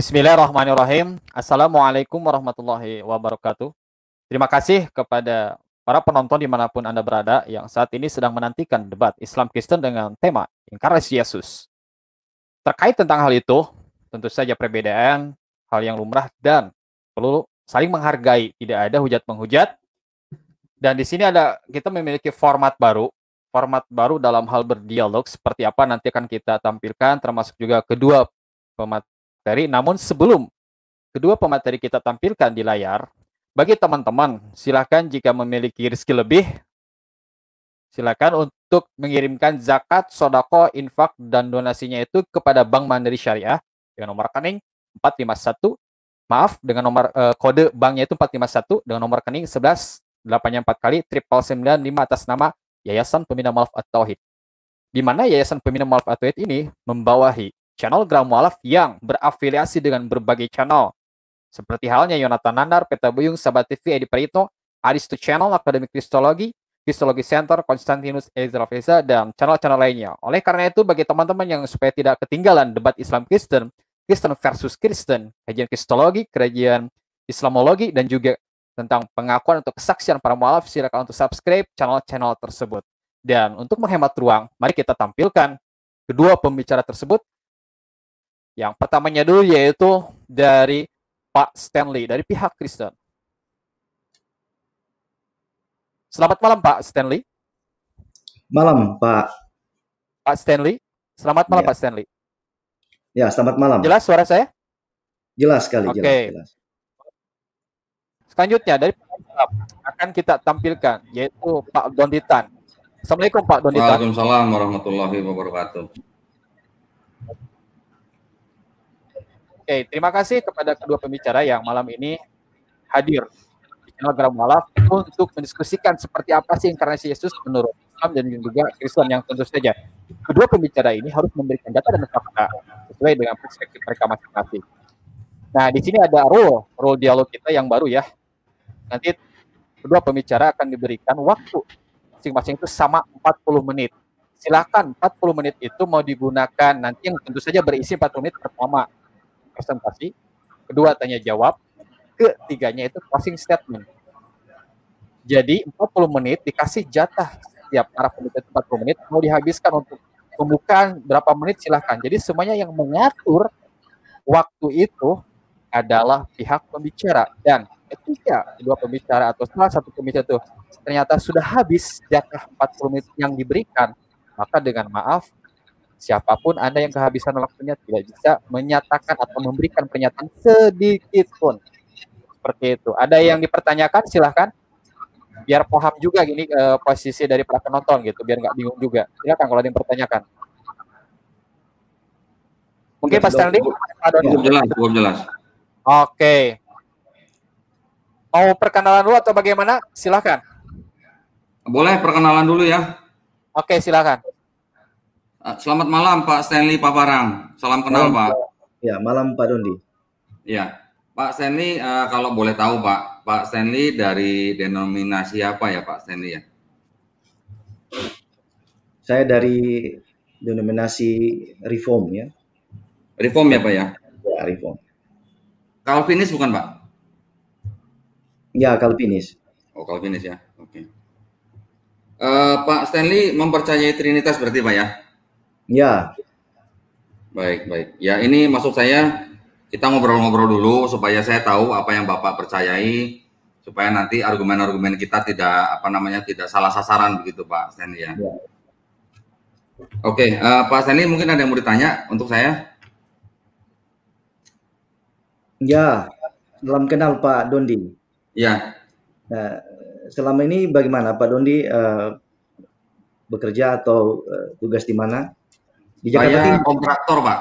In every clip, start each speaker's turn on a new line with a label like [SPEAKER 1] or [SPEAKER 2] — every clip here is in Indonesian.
[SPEAKER 1] Bismillahirrahmanirrahim. Assalamualaikum warahmatullahi wabarakatuh. Terima kasih kepada para penonton dimanapun Anda berada yang saat ini sedang menantikan debat Islam Kristen dengan tema Inkarnasi Yesus. Terkait tentang hal itu, tentu saja perbedaan, hal yang lumrah, dan perlu saling menghargai. Tidak ada hujat menghujat. Dan di sini ada kita memiliki format baru, format baru dalam hal berdialog seperti apa nanti akan kita tampilkan, termasuk juga kedua materi, namun sebelum kedua pemateri kita tampilkan di layar, bagi teman-teman, silakan jika memiliki rezeki lebih, silakan untuk mengirimkan zakat, sodako, infak, dan donasinya itu kepada Bank Mandiri Syariah dengan nomor rekening 451, maaf, dengan nomor e, kode banknya itu 451, dengan nomor rekening 11 8 4 kali triple 95 atas nama Yayasan Pembina Malaf At-Tauhid. Di mana Yayasan Pembina Malaf at ini membawahi channel Gram Gramualaf yang berafiliasi dengan berbagai channel. Seperti halnya Yonatan Nandar, Peta Buyung, Sabat TV, Edi Perito, Aristo Channel, Akademik Kristologi, Kristologi Center, Konstantinus Ezra Feza, dan channel-channel lainnya. Oleh karena itu, bagi teman-teman yang supaya tidak ketinggalan debat Islam Kristen, Kristen versus Kristen, kajian Kristologi, kajian Islamologi, dan juga tentang pengakuan untuk kesaksian para mualaf, silakan untuk subscribe channel-channel tersebut. Dan untuk menghemat ruang, mari kita tampilkan kedua pembicara tersebut yang pertamanya dulu yaitu dari Pak Stanley, dari pihak Kristen. Selamat malam Pak Stanley.
[SPEAKER 2] Malam Pak.
[SPEAKER 1] Pak Stanley, selamat malam ya. Pak Stanley.
[SPEAKER 2] Ya, selamat malam. Jelas suara saya? Jelas sekali, Oke. Okay.
[SPEAKER 1] jelas. jelas. Selanjutnya dari akan kita tampilkan yaitu Pak Donditan. Assalamualaikum Pak Donditan. Waalaikumsalam warahmatullahi
[SPEAKER 3] wabarakatuh.
[SPEAKER 1] okay, terima kasih kepada kedua pembicara yang malam ini hadir di channel Gram Walaf untuk mendiskusikan seperti apa sih inkarnasi Yesus menurut Islam dan juga Kristen yang tentu saja kedua pembicara ini harus memberikan data dan fakta sesuai dengan perspektif mereka masing-masing. Nah, di sini ada role role dialog kita yang baru ya. Nanti kedua pembicara akan diberikan waktu masing-masing itu sama 40 menit. Silakan 40 menit itu mau digunakan nanti yang tentu saja berisi 40 menit pertama presentasi, kedua tanya jawab, ketiganya itu closing statement. Jadi 40 menit dikasih jatah setiap para penelitian 40 menit mau dihabiskan untuk pembukaan berapa menit silahkan. Jadi semuanya yang mengatur waktu itu adalah pihak pembicara dan ketika dua pembicara atau salah satu pembicara itu ternyata sudah habis jatah 40 menit yang diberikan, maka dengan maaf Siapapun Anda yang kehabisan waktunya tidak bisa menyatakan atau memberikan pernyataan sedikit pun. Seperti itu. Ada yang dipertanyakan silahkan biar paham juga gini eh, posisi dari para penonton gitu biar nggak bingung juga silakan kalau ada yang pertanyakan
[SPEAKER 3] mungkin Pak Stanley belum belum jelas
[SPEAKER 1] oke okay. mau perkenalan dulu atau bagaimana silahkan
[SPEAKER 3] boleh perkenalan dulu ya
[SPEAKER 1] oke okay, silakan
[SPEAKER 3] Ah, selamat malam Pak Stanley Paparang. Salam kenal malam, Pak. Ya, malam Pak Dondi. Ya, Pak Stanley uh, kalau boleh tahu Pak, Pak Stanley dari denominasi apa ya Pak Stanley ya?
[SPEAKER 2] Saya dari denominasi Reform
[SPEAKER 3] ya. Reform ya Pak ya? Ya, Reform. Calvinis bukan Pak? Ya, Calvinis. Oh, Calvinis ya. Oke. Okay. Uh, eh, Pak Stanley mempercayai Trinitas berarti Pak ya? Ya. Baik, baik. Ya, ini maksud saya kita ngobrol-ngobrol dulu supaya saya tahu apa yang Bapak percayai supaya nanti argumen-argumen kita tidak apa namanya tidak salah sasaran begitu Pak Seni ya. ya. Oke, uh, Pak Seni mungkin ada yang mau ditanya untuk saya?
[SPEAKER 2] Ya, dalam kenal Pak Dondi. Ya. Nah, selama ini bagaimana Pak Dondi uh, bekerja atau uh, tugas di mana?
[SPEAKER 3] Di Jakarta saya Timur. kontraktor Pak.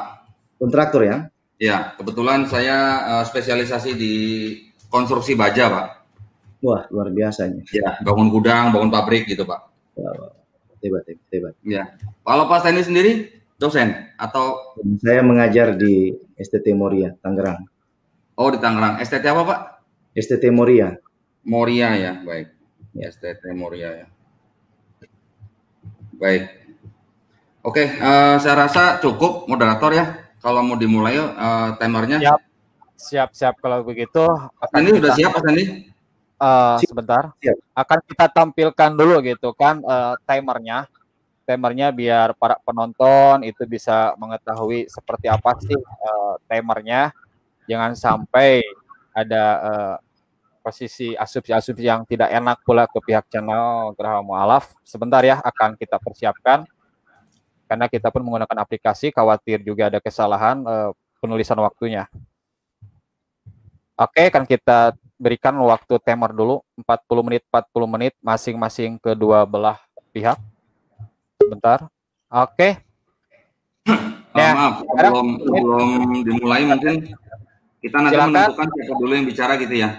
[SPEAKER 3] Kontraktor ya? Ya, kebetulan saya uh, spesialisasi di konstruksi baja Pak. Wah luar biasanya. Ya, bangun gudang, bangun pabrik gitu Pak. Tiba-tiba. Tiba. hebat. Ya, kalau Pak Stanley sendiri dosen atau?
[SPEAKER 2] Saya mengajar di STT Moria, Tangerang.
[SPEAKER 3] Oh di Tangerang, STT apa Pak? STT Moria. Moria ya, baik. Ya. STT Moria ya. Baik. Oke, uh, saya rasa cukup
[SPEAKER 1] moderator ya. Kalau mau dimulai uh, eh, timernya. Siap, siap, siap. Kalau begitu. Ini sudah siap, Mas Uh, sebentar. Siap. Akan kita tampilkan dulu gitu kan uh, timernya. Timernya biar para penonton itu bisa mengetahui seperti apa sih uh, timernya. Jangan sampai ada uh, posisi asumsi-asumsi yang tidak enak pula ke pihak channel Geraha Mualaf. Sebentar ya, akan kita persiapkan karena kita pun menggunakan aplikasi khawatir juga ada kesalahan uh, penulisan waktunya. Oke, kan kita berikan waktu timer dulu 40 menit 40 menit masing-masing kedua belah pihak. sebentar Oke. Ya,
[SPEAKER 3] oh, ya, maaf, belum belum dimulai mungkin kita nanti silakan. menentukan siapa dulu yang bicara
[SPEAKER 1] gitu ya.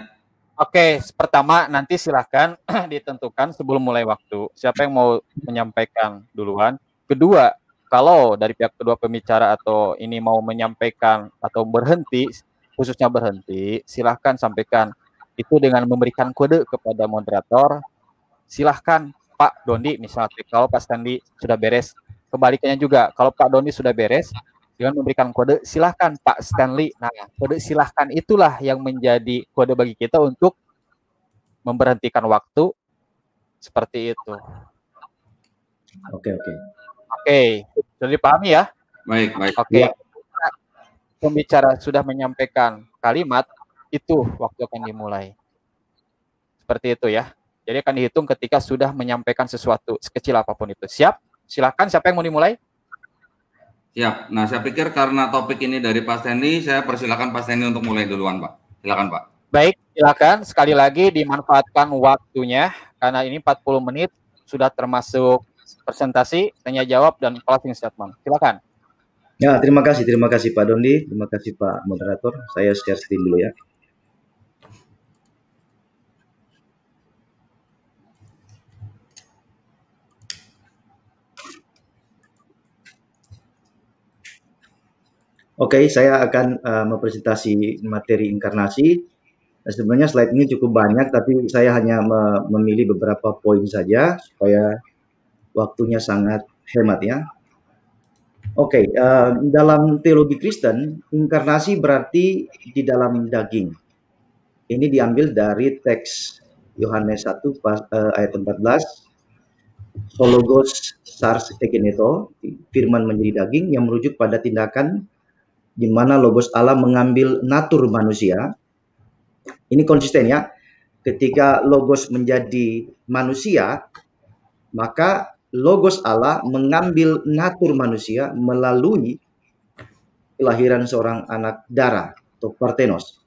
[SPEAKER 1] Oke, pertama nanti silahkan ditentukan sebelum mulai waktu siapa yang mau menyampaikan duluan. Kedua, kalau dari pihak kedua pembicara atau ini mau menyampaikan atau berhenti, khususnya berhenti, silahkan sampaikan itu dengan memberikan kode kepada moderator. Silahkan Pak Doni misalnya kalau Pak Stanley sudah beres, kebalikannya juga kalau Pak Doni sudah beres dengan memberikan kode silahkan Pak Stanley. Nah kode silahkan itulah yang menjadi kode bagi kita untuk memberhentikan waktu seperti itu.
[SPEAKER 3] Oke oke.
[SPEAKER 1] Oke, jadi dipahami ya? Baik, baik. Oke. Ya. Pembicara sudah menyampaikan kalimat itu waktu akan dimulai. Seperti itu ya. Jadi akan dihitung ketika sudah menyampaikan sesuatu sekecil apapun itu. Siap? Silakan siapa yang mau dimulai? Siap.
[SPEAKER 3] Nah, saya pikir karena topik ini dari Pak Stanley, saya persilakan Pak Stanley untuk mulai duluan, Pak. Silakan, Pak.
[SPEAKER 1] Baik, silakan. Sekali lagi dimanfaatkan waktunya karena ini 40 menit sudah termasuk presentasi, tanya jawab dan closing statement. Silakan.
[SPEAKER 2] Ya, terima kasih, terima kasih Pak Dondi, terima kasih Pak moderator. Saya share screen dulu ya. Oke, okay, saya akan uh, mempresentasi materi inkarnasi. Nah, sebenarnya slide ini cukup banyak, tapi saya hanya memilih beberapa poin saja supaya waktunya sangat hemat ya. Oke, okay, uh, eh, dalam teologi Kristen, inkarnasi berarti di dalam daging. Ini diambil dari teks Yohanes 1 pas, uh, ayat 14. Hologos sars egeneto, firman menjadi daging yang merujuk pada tindakan di mana logos Allah mengambil natur manusia. Ini konsisten ya. Ketika logos menjadi manusia, maka logos Allah mengambil natur manusia melalui kelahiran seorang anak darah atau partenos.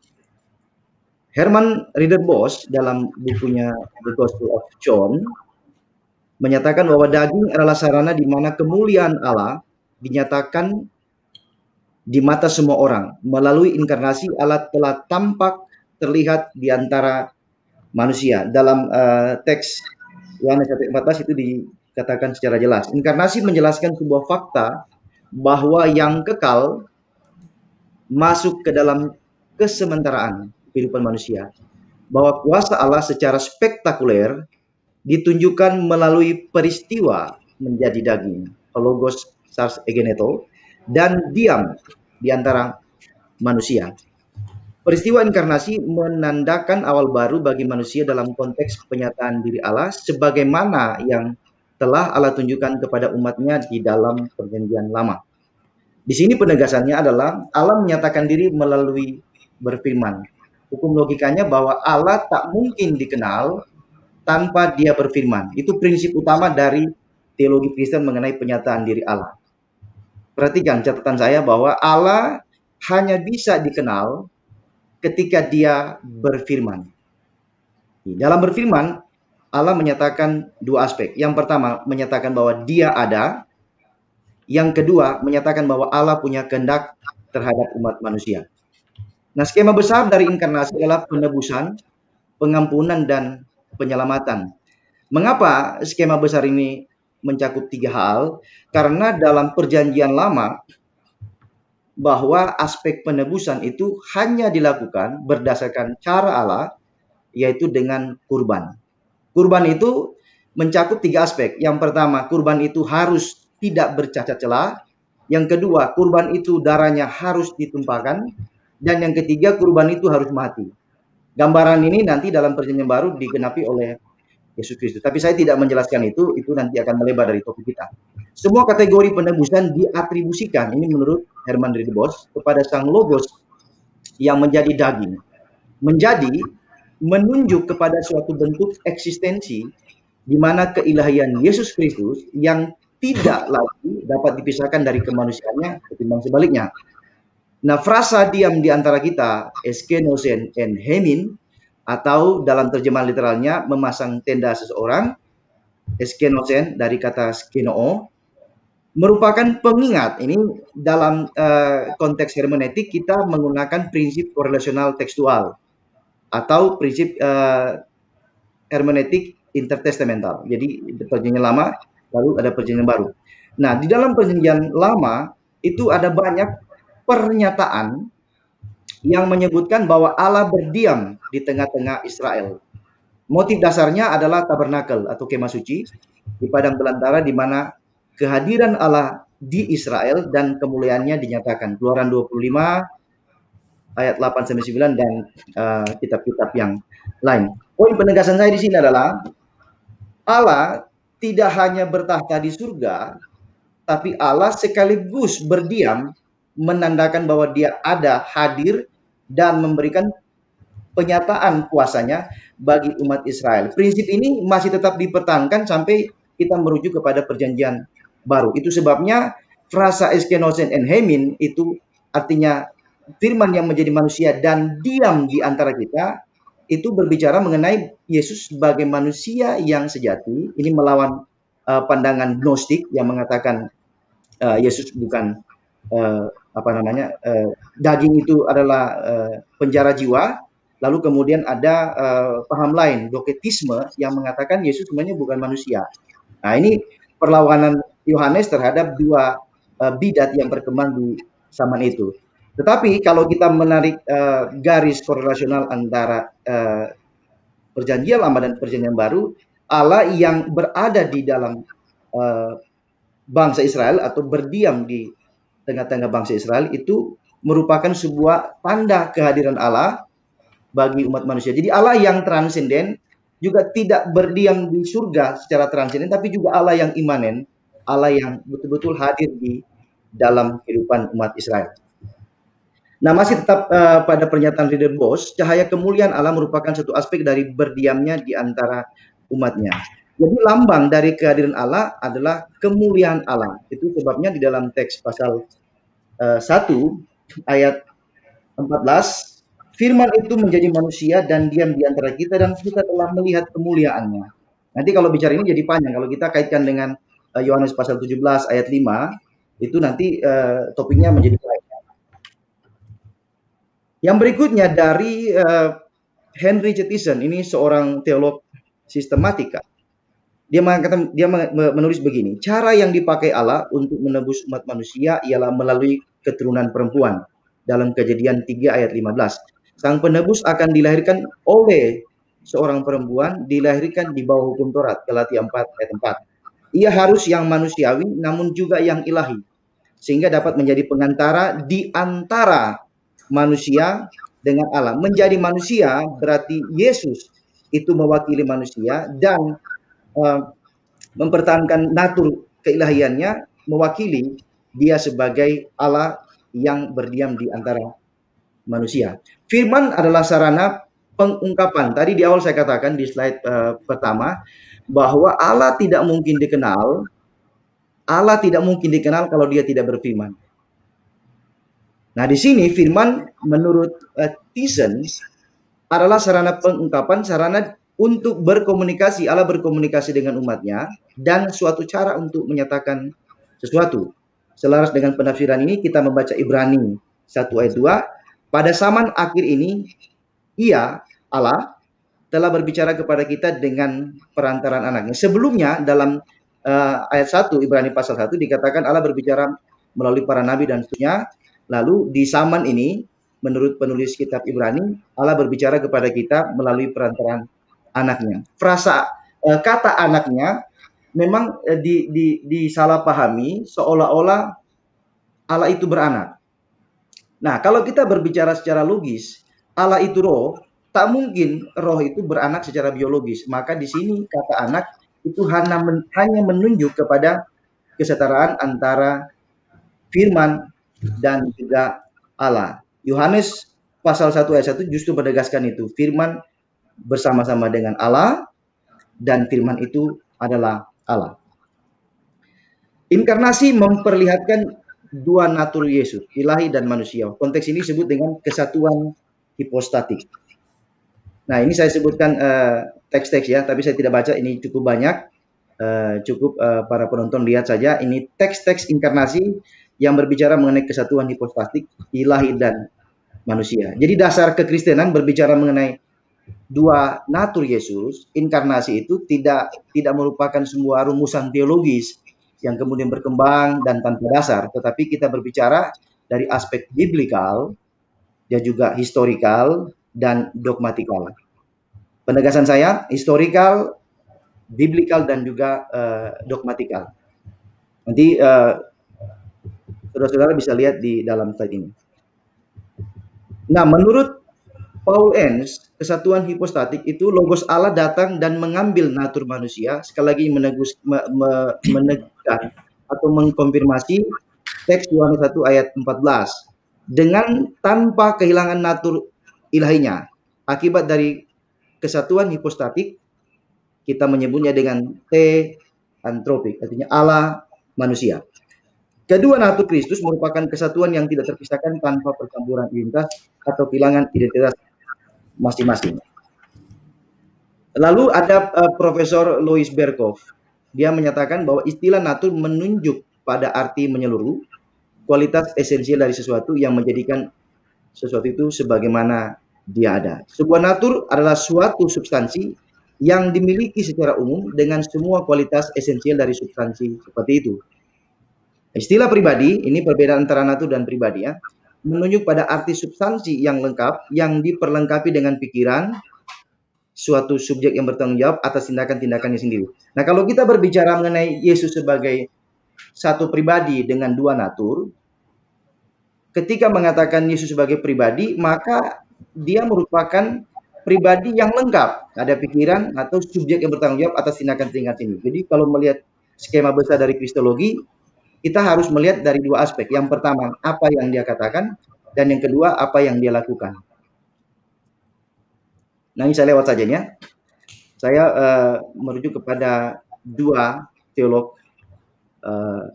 [SPEAKER 2] Herman Riederbos dalam bukunya The Gospel of John menyatakan bahwa daging adalah sarana di mana kemuliaan Allah dinyatakan di mata semua orang. Melalui inkarnasi Allah telah tampak terlihat di antara manusia. Dalam uh, teks Yohanes 14 itu di katakan secara jelas. Inkarnasi menjelaskan sebuah fakta bahwa yang kekal masuk ke dalam kesementaraan kehidupan manusia. Bahwa kuasa Allah secara spektakuler ditunjukkan melalui peristiwa menjadi daging. Logos Sars Egeneto dan diam di antara manusia. Peristiwa inkarnasi menandakan awal baru bagi manusia dalam konteks penyataan diri Allah sebagaimana yang telah Allah tunjukkan kepada umatnya di dalam perjanjian lama. Di sini penegasannya adalah Allah menyatakan diri melalui berfirman. Hukum logikanya bahwa Allah tak mungkin dikenal tanpa dia berfirman. Itu prinsip utama dari teologi Kristen mengenai penyataan diri Allah. Perhatikan catatan saya bahwa Allah hanya bisa dikenal ketika dia berfirman. Dalam berfirman, Allah menyatakan dua aspek. Yang pertama menyatakan bahwa Dia ada. Yang kedua menyatakan bahwa Allah punya kehendak terhadap umat manusia. Nah, skema besar dari inkarnasi adalah penebusan, pengampunan dan penyelamatan. Mengapa skema besar ini mencakup tiga hal? Karena dalam perjanjian lama bahwa aspek penebusan itu hanya dilakukan berdasarkan cara Allah yaitu dengan kurban. Kurban itu mencakup tiga aspek. Yang pertama, kurban itu harus tidak bercacat celah. Yang kedua, kurban itu darahnya harus ditumpahkan. Dan yang ketiga, kurban itu harus mati. Gambaran ini nanti dalam perjanjian baru digenapi oleh Yesus Kristus. Tapi saya tidak menjelaskan itu, itu nanti akan melebar dari topik kita. Semua kategori penebusan diatribusikan, ini menurut Herman Ridebos, kepada Sang Logos yang menjadi daging. Menjadi menunjuk kepada suatu bentuk eksistensi di mana keilahian Yesus Kristus yang tidak lagi dapat dipisahkan dari kemanusiaannya ketimbang sebaliknya. Nah, frasa diam di antara kita, eskenosen and hemin, atau dalam terjemahan literalnya memasang tenda seseorang, eskenosen dari kata skenoo, merupakan pengingat. Ini dalam uh, konteks hermeneutik kita menggunakan prinsip korelasional tekstual atau prinsip uh, hermeneutik intertestamental. Jadi perjanjian lama lalu ada perjanjian baru. Nah, di dalam perjanjian lama itu ada banyak pernyataan yang menyebutkan bahwa Allah berdiam di tengah-tengah Israel. Motif dasarnya adalah tabernakel atau kemah suci di padang belantara di mana kehadiran Allah di Israel dan kemuliaannya dinyatakan. Keluaran 25 ayat 8 sampai 9 dan eh, kitab-kitab uh, yang lain. Poin penegasan saya di sini adalah Allah tidak hanya bertahta di surga, tapi Allah sekaligus berdiam menandakan bahwa dia ada hadir dan memberikan penyataan kuasanya bagi umat Israel. Prinsip ini masih tetap dipertahankan sampai kita merujuk kepada perjanjian baru. Itu sebabnya frasa eskenosen and hemin itu artinya firman yang menjadi manusia dan diam di antara kita itu berbicara mengenai Yesus sebagai manusia yang sejati ini melawan uh, pandangan gnostik yang mengatakan uh, Yesus bukan uh, apa namanya uh, daging itu adalah uh, penjara jiwa lalu kemudian ada uh, paham lain doketisme yang mengatakan Yesus sebenarnya bukan manusia nah ini perlawanan Yohanes terhadap dua uh, bidat yang berkembang di zaman itu tetapi kalau kita menarik uh, garis korelasional antara uh, perjanjian lama dan perjanjian baru, Allah yang berada di dalam uh, bangsa Israel atau berdiam di tengah-tengah bangsa Israel itu merupakan sebuah tanda kehadiran Allah bagi umat manusia. Jadi Allah yang transenden juga tidak berdiam di surga secara transenden, tapi juga Allah yang imanen, Allah yang betul-betul hadir di dalam kehidupan umat Israel. Nah, masih tetap uh, pada pernyataan leader Bos, cahaya kemuliaan Allah merupakan satu aspek dari berdiamnya di antara umatnya. Jadi lambang dari kehadiran Allah adalah kemuliaan Allah. Itu sebabnya di dalam teks pasal uh, eh, 1 ayat 14, firman itu menjadi manusia dan diam di antara kita dan kita telah melihat kemuliaannya. Nanti kalau bicara ini jadi panjang kalau kita kaitkan dengan eh, Yohanes uh, pasal 17 ayat 5 itu nanti uh, topiknya menjadi lain. Yang berikutnya dari uh, Henry Jettison, ini seorang teolog sistematika. Dia mengatakan dia menulis begini, cara yang dipakai Allah untuk menebus umat manusia ialah melalui keturunan perempuan dalam Kejadian 3 ayat 15. Sang penebus akan dilahirkan oleh seorang perempuan dilahirkan di bawah hukum Taurat Galatia 4 ayat 4. Ia harus yang manusiawi namun juga yang ilahi sehingga dapat menjadi pengantara di antara manusia dengan Allah. Menjadi manusia berarti Yesus itu mewakili manusia dan uh, mempertahankan natur keilahiannya mewakili dia sebagai Allah yang berdiam di antara manusia. Firman adalah sarana pengungkapan. Tadi di awal saya katakan di slide uh, pertama bahwa Allah tidak mungkin dikenal Allah tidak mungkin dikenal kalau dia tidak berfirman. Nah, di sini firman menurut uh, adalah sarana pengungkapan, sarana untuk berkomunikasi, Allah berkomunikasi dengan umatnya, dan suatu cara untuk menyatakan sesuatu. Selaras dengan penafsiran ini, kita membaca Ibrani 1 ayat 2, pada zaman akhir ini, ia, Allah, telah berbicara kepada kita dengan perantaran anaknya. Sebelumnya, dalam uh, ayat 1, Ibrani pasal 1, dikatakan Allah berbicara melalui para nabi dan seterusnya, Lalu di zaman ini, menurut penulis kitab Ibrani, Allah berbicara kepada kita melalui perantaraan anaknya. Frasa eh, kata anaknya memang eh, di, di, disalahpahami seolah-olah Allah itu beranak. Nah, kalau kita berbicara secara logis, Allah itu roh, tak mungkin roh itu beranak secara biologis. Maka di sini kata anak itu hanya menunjuk kepada kesetaraan antara firman Nah. dan juga Allah. Yohanes pasal 1 ayat 1 justru menegaskan itu. Firman bersama-sama dengan Allah dan firman itu adalah Allah. Inkarnasi memperlihatkan dua natur Yesus, ilahi dan manusia. Konteks ini disebut dengan kesatuan hipostatik. Nah, ini saya sebutkan eh, teks-teks uh, ya, tapi saya tidak baca ini cukup banyak. Uh, cukup uh, para penonton lihat saja ini teks-teks inkarnasi yang berbicara mengenai kesatuan hipostatik ilahi dan manusia. Jadi dasar kekristenan berbicara mengenai dua natur Yesus, inkarnasi itu tidak tidak merupakan sebuah rumusan teologis yang kemudian berkembang dan tanpa dasar, tetapi kita berbicara dari aspek biblikal dan juga historikal dan dogmatikal. Penegasan saya, historikal, biblikal dan juga uh, dogmatikal. Nanti uh, Saudara-saudara bisa lihat di dalam slide ini. Nah, menurut Paul Enns, kesatuan hipostatik itu logos Allah datang dan mengambil natur manusia, sekali lagi menegus, me, me, menegaskan atau mengkonfirmasi teks Yohanes 1 ayat 14 dengan tanpa kehilangan natur ilahinya. Akibat dari kesatuan hipostatik, kita menyebutnya dengan T antropik, artinya Allah manusia. Kedua Natu Kristus merupakan kesatuan yang tidak terpisahkan tanpa percampuran identitas atau kehilangan identitas masing-masing. Lalu ada uh, Profesor Louis Berkov. Dia menyatakan bahwa istilah natu menunjuk pada arti menyeluruh, kualitas esensial dari sesuatu yang menjadikan sesuatu itu sebagaimana dia ada. Sebuah natur adalah suatu substansi yang dimiliki secara umum dengan semua kualitas esensial dari substansi seperti itu. Istilah pribadi, ini perbedaan antara natu dan pribadi ya, menunjuk pada arti substansi yang lengkap yang diperlengkapi dengan pikiran suatu subjek yang bertanggung jawab atas tindakan-tindakannya sendiri. Nah, kalau kita berbicara mengenai Yesus sebagai satu pribadi dengan dua natur, ketika mengatakan Yesus sebagai pribadi, maka dia merupakan pribadi yang lengkap, ada pikiran atau subjek yang bertanggung jawab atas tindakan-tindakan ini. Jadi kalau melihat skema besar dari kristologi, kita harus melihat dari dua aspek. Yang pertama, apa yang dia katakan, dan yang kedua, apa yang dia lakukan. Nah, ini saya lewat saja ya. Saya uh, merujuk kepada dua teolog uh,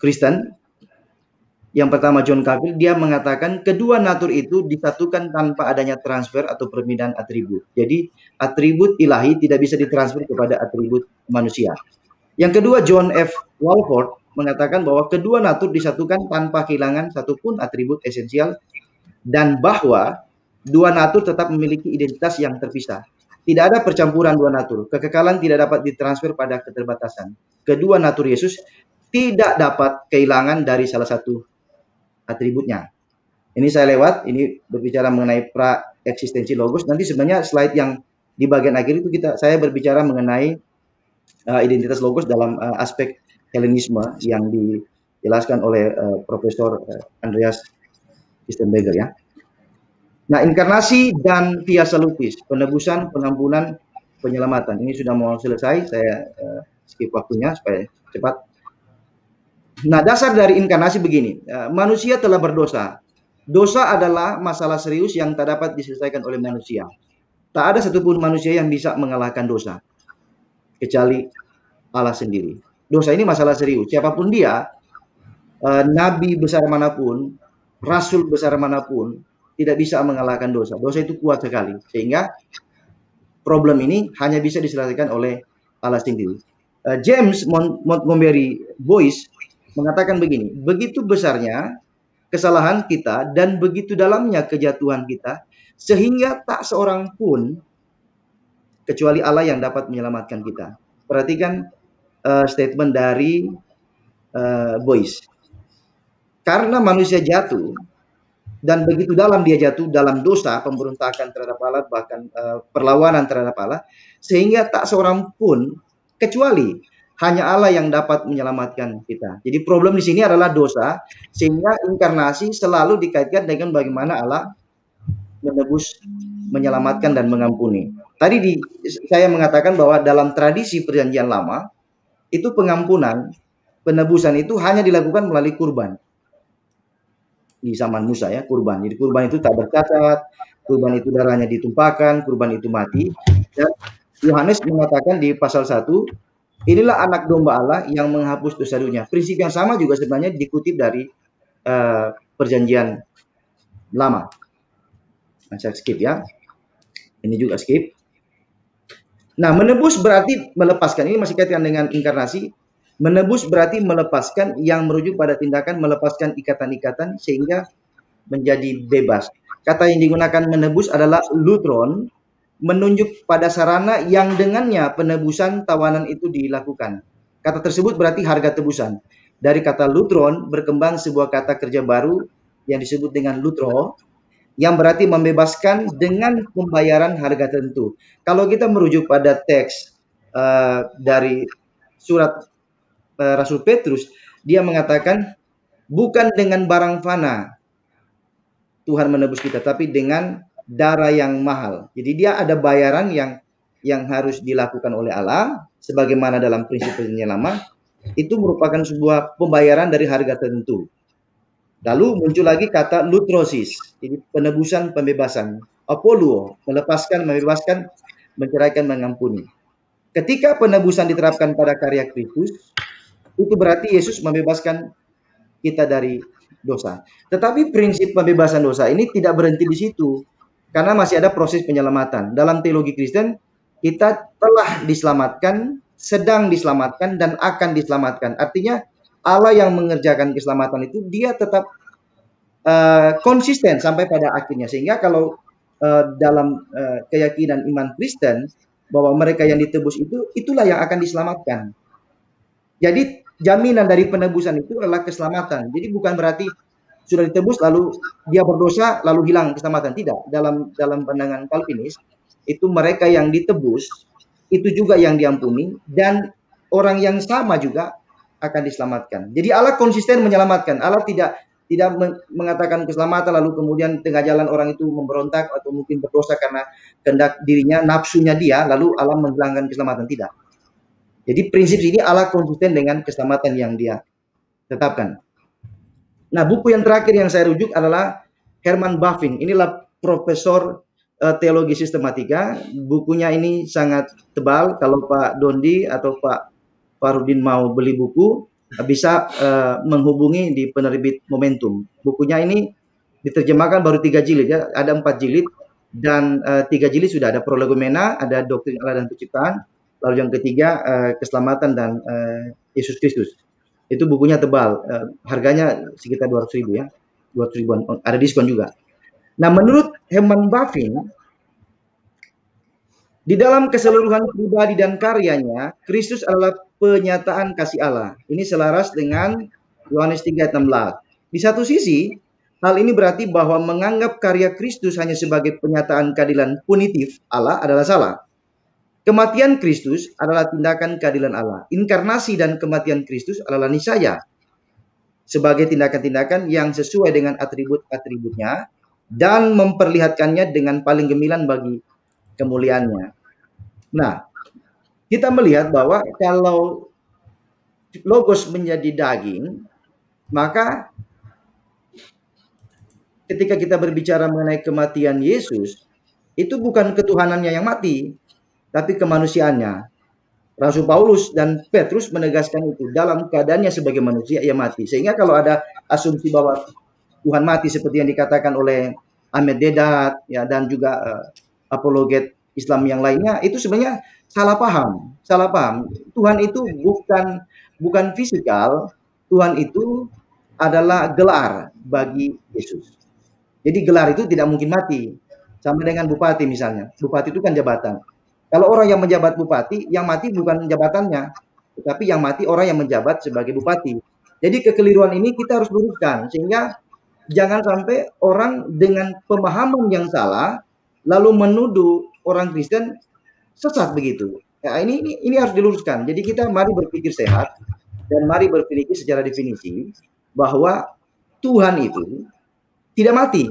[SPEAKER 2] Kristen. Yang pertama John Calvin, dia mengatakan kedua natur itu disatukan tanpa adanya transfer atau permintaan atribut. Jadi atribut ilahi tidak bisa ditransfer kepada atribut manusia. Yang kedua John F. Walford mengatakan bahwa kedua natur disatukan tanpa kehilangan satupun atribut esensial dan bahwa dua natur tetap memiliki identitas yang terpisah. Tidak ada percampuran dua natur. Kekekalan tidak dapat ditransfer pada keterbatasan. Kedua natur Yesus tidak dapat kehilangan dari salah satu atributnya. Ini saya lewat, ini berbicara mengenai pra eksistensi logos. Nanti sebenarnya slide yang di bagian akhir itu kita saya berbicara mengenai uh, identitas logos dalam uh, aspek Helenisme yang dijelaskan oleh uh, Profesor uh, Andreas Kistenberger ya. Nah, inkarnasi dan via lupis, penebusan, pengampunan, penyelamatan. Ini sudah mau selesai, saya uh, skip waktunya supaya cepat. Nah, dasar dari inkarnasi begini. Uh, manusia telah berdosa. Dosa adalah masalah serius yang tak dapat diselesaikan oleh manusia. Tak ada satupun manusia yang bisa mengalahkan dosa. Kecuali Allah sendiri dosa ini masalah serius. Siapapun dia, eh, nabi besar manapun, rasul besar manapun, tidak bisa mengalahkan dosa. Dosa itu kuat sekali. Sehingga problem ini hanya bisa diselesaikan oleh Allah sendiri. Eh, James Montgomery Boyce mengatakan begini, begitu besarnya kesalahan kita dan begitu dalamnya kejatuhan kita, sehingga tak seorang pun kecuali Allah yang dapat menyelamatkan kita. Perhatikan uh, statement dari uh, Boyce. Karena manusia jatuh dan begitu dalam dia jatuh dalam dosa pemberontakan terhadap Allah bahkan uh, perlawanan terhadap Allah sehingga tak seorang pun kecuali hanya Allah yang dapat menyelamatkan kita. Jadi problem di sini adalah dosa sehingga inkarnasi selalu dikaitkan dengan bagaimana Allah menebus, menyelamatkan dan mengampuni. Tadi di, saya mengatakan bahwa dalam tradisi perjanjian lama itu pengampunan, penebusan itu hanya dilakukan melalui kurban. Di zaman Musa ya, kurban. Jadi kurban itu tak bercacat, kurban itu darahnya ditumpahkan, kurban itu mati. Dan Yohanes mengatakan di pasal 1, inilah anak domba Allah yang menghapus dosa dunia. Prinsip yang sama juga sebenarnya dikutip dari uh, perjanjian lama. Nah, saya skip ya. Ini juga skip. Nah, menebus berarti melepaskan. Ini masih kaitan dengan inkarnasi. Menebus berarti melepaskan yang merujuk pada tindakan melepaskan ikatan-ikatan sehingga menjadi bebas. Kata yang digunakan menebus adalah lutron, menunjuk pada sarana yang dengannya penebusan tawanan itu dilakukan. Kata tersebut berarti harga tebusan. Dari kata lutron berkembang sebuah kata kerja baru yang disebut dengan lutro yang berarti membebaskan dengan pembayaran harga tentu. Kalau kita merujuk pada teks uh, dari surat uh, Rasul Petrus, dia mengatakan bukan dengan barang fana Tuhan menebus kita, tapi dengan darah yang mahal. Jadi dia ada bayaran yang yang harus dilakukan oleh Allah sebagaimana dalam prinsip-prinsipnya lama itu merupakan sebuah pembayaran dari harga tentu. Lalu muncul lagi kata lutrosis, ini penebusan pembebasan. Apoluo, melepaskan, membebaskan, menceraikan, mengampuni. Ketika penebusan diterapkan pada karya Kristus, itu berarti Yesus membebaskan kita dari dosa. Tetapi prinsip pembebasan dosa ini tidak berhenti di situ. Karena masih ada proses penyelamatan. Dalam teologi Kristen, kita telah diselamatkan, sedang diselamatkan, dan akan diselamatkan. Artinya Allah yang mengerjakan keselamatan itu dia tetap uh, konsisten sampai pada akhirnya sehingga kalau uh, dalam uh, keyakinan iman Kristen bahwa mereka yang ditebus itu itulah yang akan diselamatkan. Jadi jaminan dari penebusan itu adalah keselamatan. Jadi bukan berarti sudah ditebus lalu dia berdosa lalu hilang keselamatan tidak dalam dalam pandangan Calvinis itu mereka yang ditebus itu juga yang diampuni dan orang yang sama juga akan diselamatkan. Jadi Allah konsisten menyelamatkan. Allah tidak tidak mengatakan keselamatan lalu kemudian tengah jalan orang itu memberontak atau mungkin berdosa karena kehendak dirinya nafsunya dia lalu Allah menghilangkan keselamatan tidak. Jadi prinsip ini Allah konsisten dengan keselamatan yang dia tetapkan. Nah, buku yang terakhir yang saya rujuk adalah Herman Baffin. Inilah profesor eh, teologi sistematika. Bukunya ini sangat tebal kalau Pak Dondi atau Pak Farudin mau beli buku bisa uh, menghubungi di penerbit Momentum. Bukunya ini diterjemahkan baru tiga jilid ya, ada empat jilid dan uh, tiga jilid sudah ada prolegomena, ada doktrin Allah dan penciptaan, lalu yang ketiga uh, keselamatan dan uh, Yesus Kristus. Itu bukunya tebal, uh, harganya sekitar 200 ribu ya, 200 ribuan, ada diskon juga. Nah menurut Herman Baffin, di dalam keseluruhan pribadi dan karyanya, Kristus adalah penyataan kasih Allah. Ini selaras dengan Yohanes 3:16. Di satu sisi, hal ini berarti bahwa menganggap karya Kristus hanya sebagai penyataan keadilan punitif Allah adalah salah. Kematian Kristus adalah tindakan keadilan Allah. Inkarnasi dan kematian Kristus adalah niscaya sebagai tindakan-tindakan yang sesuai dengan atribut-atributnya dan memperlihatkannya dengan paling gemilang bagi kemuliaannya. Nah, kita melihat bahwa kalau logos menjadi daging, maka ketika kita berbicara mengenai kematian Yesus, itu bukan ketuhanannya yang mati, tapi kemanusiaannya. Rasul Paulus dan Petrus menegaskan itu dalam keadaannya sebagai manusia ia mati. Sehingga kalau ada asumsi bahwa Tuhan mati seperti yang dikatakan oleh Ahmed Dedat ya dan juga uh, apologet Islam yang lainnya itu sebenarnya salah paham, salah paham. Tuhan itu bukan bukan fisikal, Tuhan itu adalah gelar bagi Yesus. Jadi gelar itu tidak mungkin mati. Sama dengan bupati misalnya. Bupati itu kan jabatan. Kalau orang yang menjabat bupati, yang mati bukan jabatannya, tetapi yang mati orang yang menjabat sebagai bupati. Jadi kekeliruan ini kita harus luruskan sehingga jangan sampai orang dengan pemahaman yang salah lalu menuduh orang Kristen sesat begitu. Ya, ini, ini ini harus diluruskan. Jadi kita mari berpikir sehat dan mari berpikir secara definisi bahwa Tuhan itu tidak mati,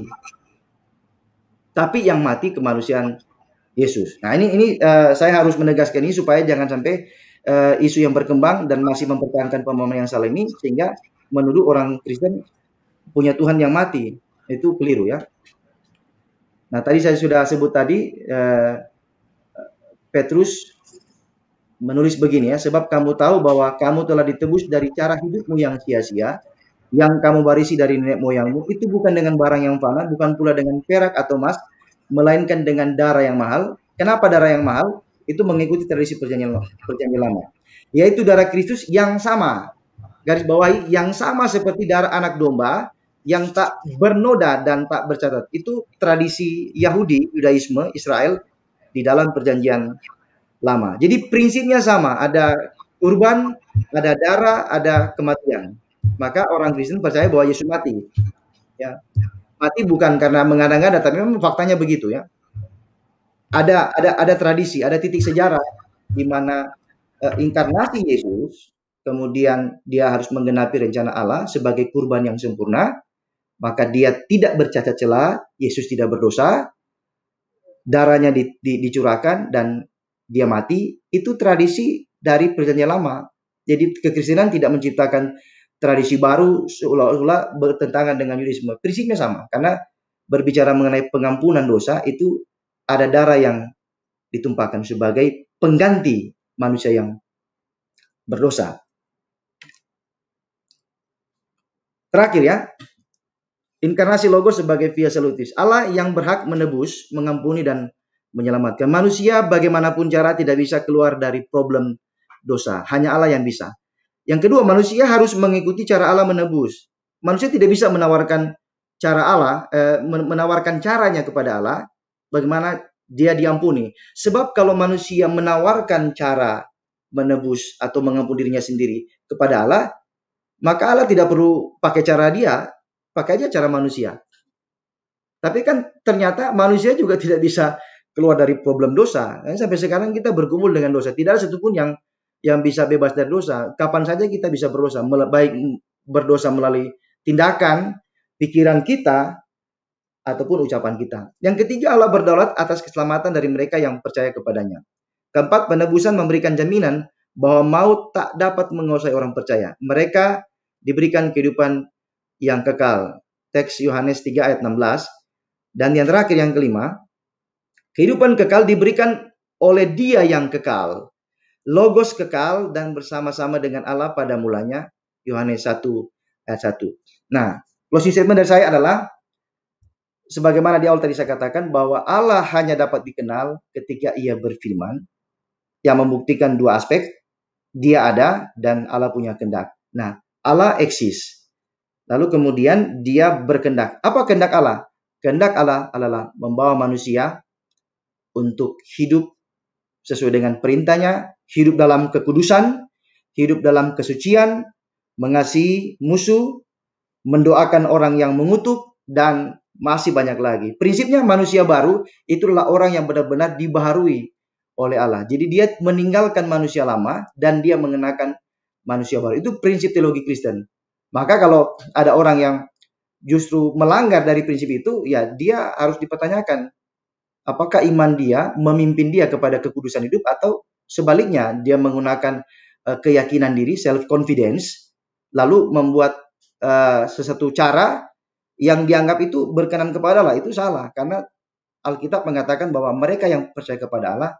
[SPEAKER 2] tapi yang mati kemanusiaan Yesus. Nah ini ini uh, saya harus menegaskan ini supaya jangan sampai uh, isu yang berkembang dan masih mempertahankan pemahaman yang salah ini sehingga menuduh orang Kristen punya Tuhan yang mati itu keliru ya. Nah, tadi saya sudah sebut tadi eh, Petrus menulis begini ya, sebab kamu tahu bahwa kamu telah ditebus dari cara hidupmu yang sia-sia, yang kamu barisi dari nenek moyangmu itu bukan dengan barang yang fana, bukan pula dengan perak atau emas, melainkan dengan darah yang mahal. Kenapa darah yang mahal? Itu mengikuti tradisi perjanjian, perjanjian lama. Yaitu darah Kristus yang sama, garis bawahi yang sama seperti darah anak domba yang tak bernoda dan tak bercatat. Itu tradisi Yahudi, Yudaisme, Israel di dalam perjanjian lama. Jadi prinsipnya sama, ada kurban, ada darah, ada kematian. Maka orang Kristen percaya bahwa Yesus mati. Ya. Mati bukan karena mengada-ngada, tapi memang faktanya begitu ya. Ada ada ada tradisi, ada titik sejarah di mana eh, inkarnasi Yesus kemudian dia harus menggenapi rencana Allah sebagai kurban yang sempurna, maka dia tidak bercacat celah, Yesus tidak berdosa, darahnya di, di, dicurahkan dan dia mati, itu tradisi dari perjanjian lama. Jadi kekristenan tidak menciptakan tradisi baru seolah-olah bertentangan dengan yudisme. Prinsipnya sama, karena berbicara mengenai pengampunan dosa itu ada darah yang ditumpahkan sebagai pengganti manusia yang berdosa. Terakhir ya, Inkarnasi Logos sebagai via salutis Allah yang berhak menebus, mengampuni, dan menyelamatkan. Manusia bagaimanapun cara tidak bisa keluar dari problem dosa. Hanya Allah yang bisa. Yang kedua, manusia harus mengikuti cara Allah menebus. Manusia tidak bisa menawarkan cara Allah, eh, menawarkan caranya kepada Allah, bagaimana dia diampuni. Sebab kalau manusia menawarkan cara menebus atau mengampuni dirinya sendiri kepada Allah, maka Allah tidak perlu pakai cara dia, Pakai aja cara manusia. Tapi kan ternyata manusia juga tidak bisa keluar dari problem dosa. Dan nah, sampai sekarang kita bergumul dengan dosa. Tidak ada satupun yang yang bisa bebas dari dosa. Kapan saja kita bisa berdosa, baik berdosa melalui tindakan, pikiran kita, ataupun ucapan kita. Yang ketiga, Allah berdaulat atas keselamatan dari mereka yang percaya kepadanya. Keempat, penebusan memberikan jaminan bahwa maut tak dapat menguasai orang percaya. Mereka diberikan kehidupan yang kekal. Teks Yohanes 3 ayat 16. Dan yang terakhir yang kelima, kehidupan kekal diberikan oleh Dia yang kekal. Logos kekal dan bersama-sama dengan Allah pada mulanya Yohanes 1 ayat 1. Nah, closing statement dari saya adalah sebagaimana di awal tadi saya katakan bahwa Allah hanya dapat dikenal ketika ia berfirman yang membuktikan dua aspek, dia ada dan Allah punya kendak. Nah, Allah eksis. Lalu kemudian dia berkendak. Apa kendak Allah? Kendak Allah adalah membawa manusia untuk hidup sesuai dengan perintahnya, hidup dalam kekudusan, hidup dalam kesucian, mengasihi musuh, mendoakan orang yang mengutuk, dan masih banyak lagi. Prinsipnya manusia baru itulah orang yang benar-benar dibaharui oleh Allah. Jadi dia meninggalkan manusia lama dan dia mengenakan manusia baru. Itu prinsip teologi Kristen. Maka kalau ada orang yang justru melanggar dari prinsip itu, ya dia harus dipertanyakan apakah iman dia memimpin dia kepada kekudusan hidup atau sebaliknya dia menggunakan uh, keyakinan diri self confidence lalu membuat uh, sesuatu cara yang dianggap itu berkenan kepada Allah itu salah karena Alkitab mengatakan bahwa mereka yang percaya kepada Allah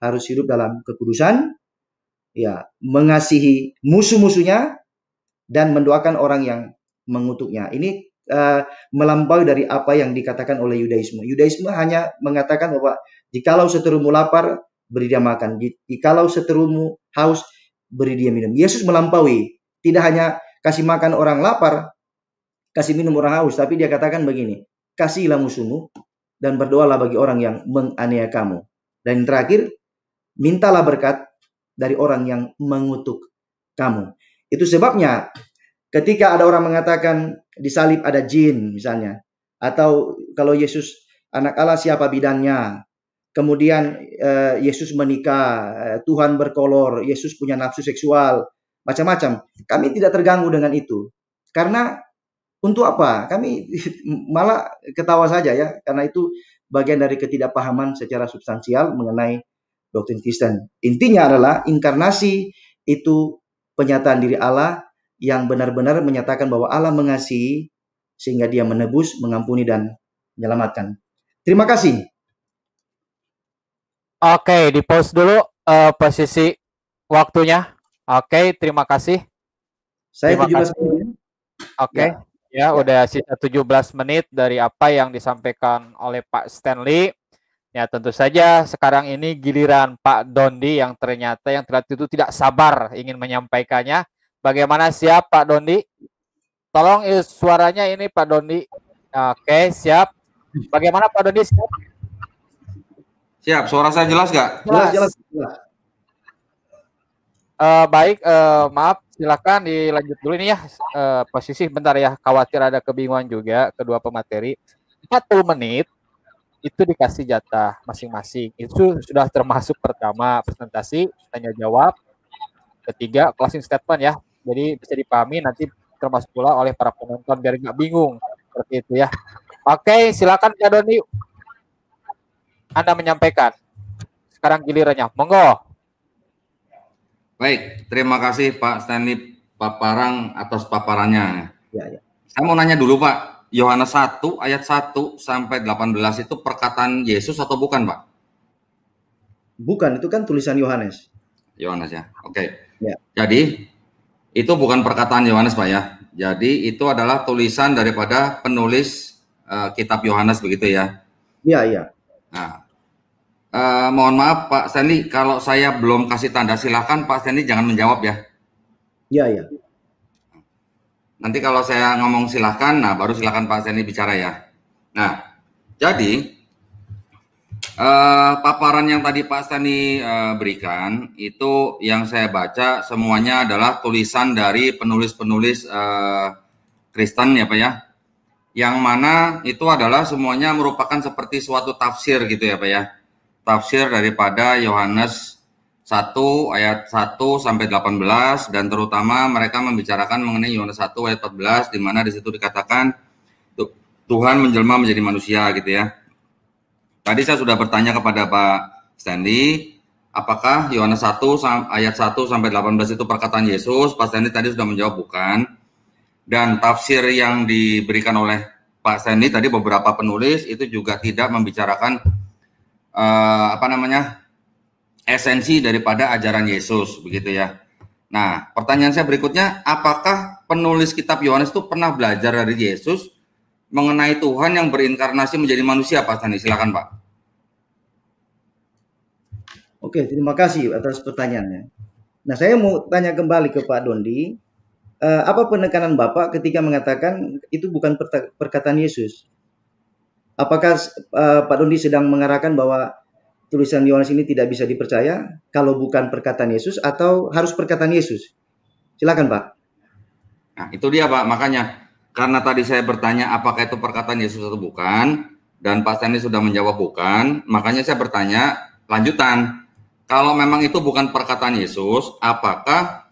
[SPEAKER 2] harus hidup dalam kekudusan ya mengasihi musuh-musuhnya dan mendoakan orang yang mengutuknya. Ini uh, melampaui dari apa yang dikatakan oleh Yudaisme. Yudaisme hanya mengatakan bahwa jikalau seterumu lapar, beri dia makan. Jikalau seterumu haus, beri dia minum. Yesus melampaui, tidak hanya kasih makan orang lapar, kasih minum orang haus, tapi dia katakan begini, kasihilah musuhmu dan berdoalah bagi orang yang menganiaya kamu. Dan yang terakhir, mintalah berkat dari orang yang mengutuk kamu. Itu sebabnya ketika ada orang mengatakan disalib ada jin misalnya atau kalau Yesus anak Allah siapa bidannya kemudian eh, Yesus menikah eh, Tuhan berkolor Yesus punya nafsu seksual macam-macam kami tidak terganggu dengan itu karena untuk apa kami malah ketawa saja ya karena itu bagian dari ketidakpahaman secara substansial mengenai doktrin Kristen intinya adalah inkarnasi itu penyataan diri Allah yang benar-benar menyatakan bahwa Allah mengasihi sehingga dia menebus, mengampuni dan menyelamatkan. Terima kasih.
[SPEAKER 1] Oke, di pause dulu uh, posisi waktunya. Oke, terima kasih. Saya terima 17 kasih. menit. Oke. Ya. ya, ya. udah sisa 17 menit dari apa yang disampaikan oleh Pak Stanley. Ya tentu saja sekarang ini giliran Pak Dondi yang ternyata yang terlihat itu tidak sabar ingin menyampaikannya. Bagaimana siap Pak Dondi? Tolong suaranya ini Pak Dondi. Oke siap. Bagaimana Pak Dondi siap?
[SPEAKER 3] Siap, suara saya jelas gak? Jelas,
[SPEAKER 1] jelas. jelas. Uh, baik, uh, maaf silakan dilanjut dulu ini ya uh, posisi bentar ya khawatir ada kebingungan juga kedua pemateri 40 menit itu dikasih jatah masing-masing. Itu sudah termasuk pertama presentasi, tanya jawab, ketiga closing statement ya. Jadi bisa dipahami nanti termasuk pula oleh para penonton biar nggak bingung seperti itu ya. Oke, silakan Kak Doni. Anda menyampaikan. Sekarang gilirannya. Monggo.
[SPEAKER 3] Baik, terima kasih Pak Stanley Paparang atas paparannya. Ya, ya. Saya mau nanya dulu Pak, Yohanes 1 ayat 1 sampai 18 itu perkataan Yesus atau bukan, Pak?
[SPEAKER 2] Bukan, itu kan tulisan Yohanes.
[SPEAKER 3] Yohanes ya. Oke. Okay. Ya. Jadi itu bukan perkataan Yohanes, Pak ya. Jadi itu adalah tulisan daripada penulis uh, kitab Yohanes begitu ya. Iya, iya. Nah, uh, mohon maaf Pak Sandy kalau saya belum kasih tanda silahkan Pak Sandy jangan menjawab ya. Iya, iya. Nanti kalau saya ngomong silahkan, nah baru silahkan Pak Seni bicara ya. Nah, jadi eh, paparan yang tadi Pak Seni eh, berikan itu yang saya baca semuanya adalah tulisan dari penulis-penulis eh, Kristen ya Pak ya. Yang mana itu adalah semuanya merupakan seperti suatu tafsir gitu ya Pak ya. Tafsir daripada Yohanes 1 ayat 1 sampai 18 dan terutama mereka membicarakan mengenai Yohanes 1 ayat 14 di mana di situ dikatakan Tuhan menjelma menjadi manusia gitu ya. Tadi saya sudah bertanya kepada Pak Stanley apakah Yohanes 1 ayat 1 sampai 18 itu perkataan Yesus? Pak Stanley tadi sudah menjawab bukan. Dan tafsir yang diberikan oleh Pak Stanley tadi beberapa penulis itu juga tidak membicarakan uh, apa namanya? esensi daripada ajaran Yesus begitu ya. Nah, pertanyaan saya berikutnya, apakah penulis kitab Yohanes itu pernah belajar dari Yesus mengenai Tuhan yang berinkarnasi menjadi manusia, Pak Tani? Silakan, Pak.
[SPEAKER 2] Oke, terima kasih atas pertanyaannya. Nah, saya mau tanya kembali ke Pak Dondi, eh, apa penekanan Bapak ketika mengatakan itu bukan perkataan Yesus? Apakah eh, Pak Dondi sedang mengarahkan bahwa tulisan Yohanes ini tidak bisa dipercaya kalau bukan perkataan Yesus atau harus perkataan Yesus?
[SPEAKER 3] Silakan Pak. Nah itu dia Pak, makanya karena tadi saya bertanya apakah itu perkataan Yesus atau bukan, dan Pak Stanley sudah menjawab bukan, makanya saya bertanya lanjutan. Kalau memang itu bukan perkataan Yesus, apakah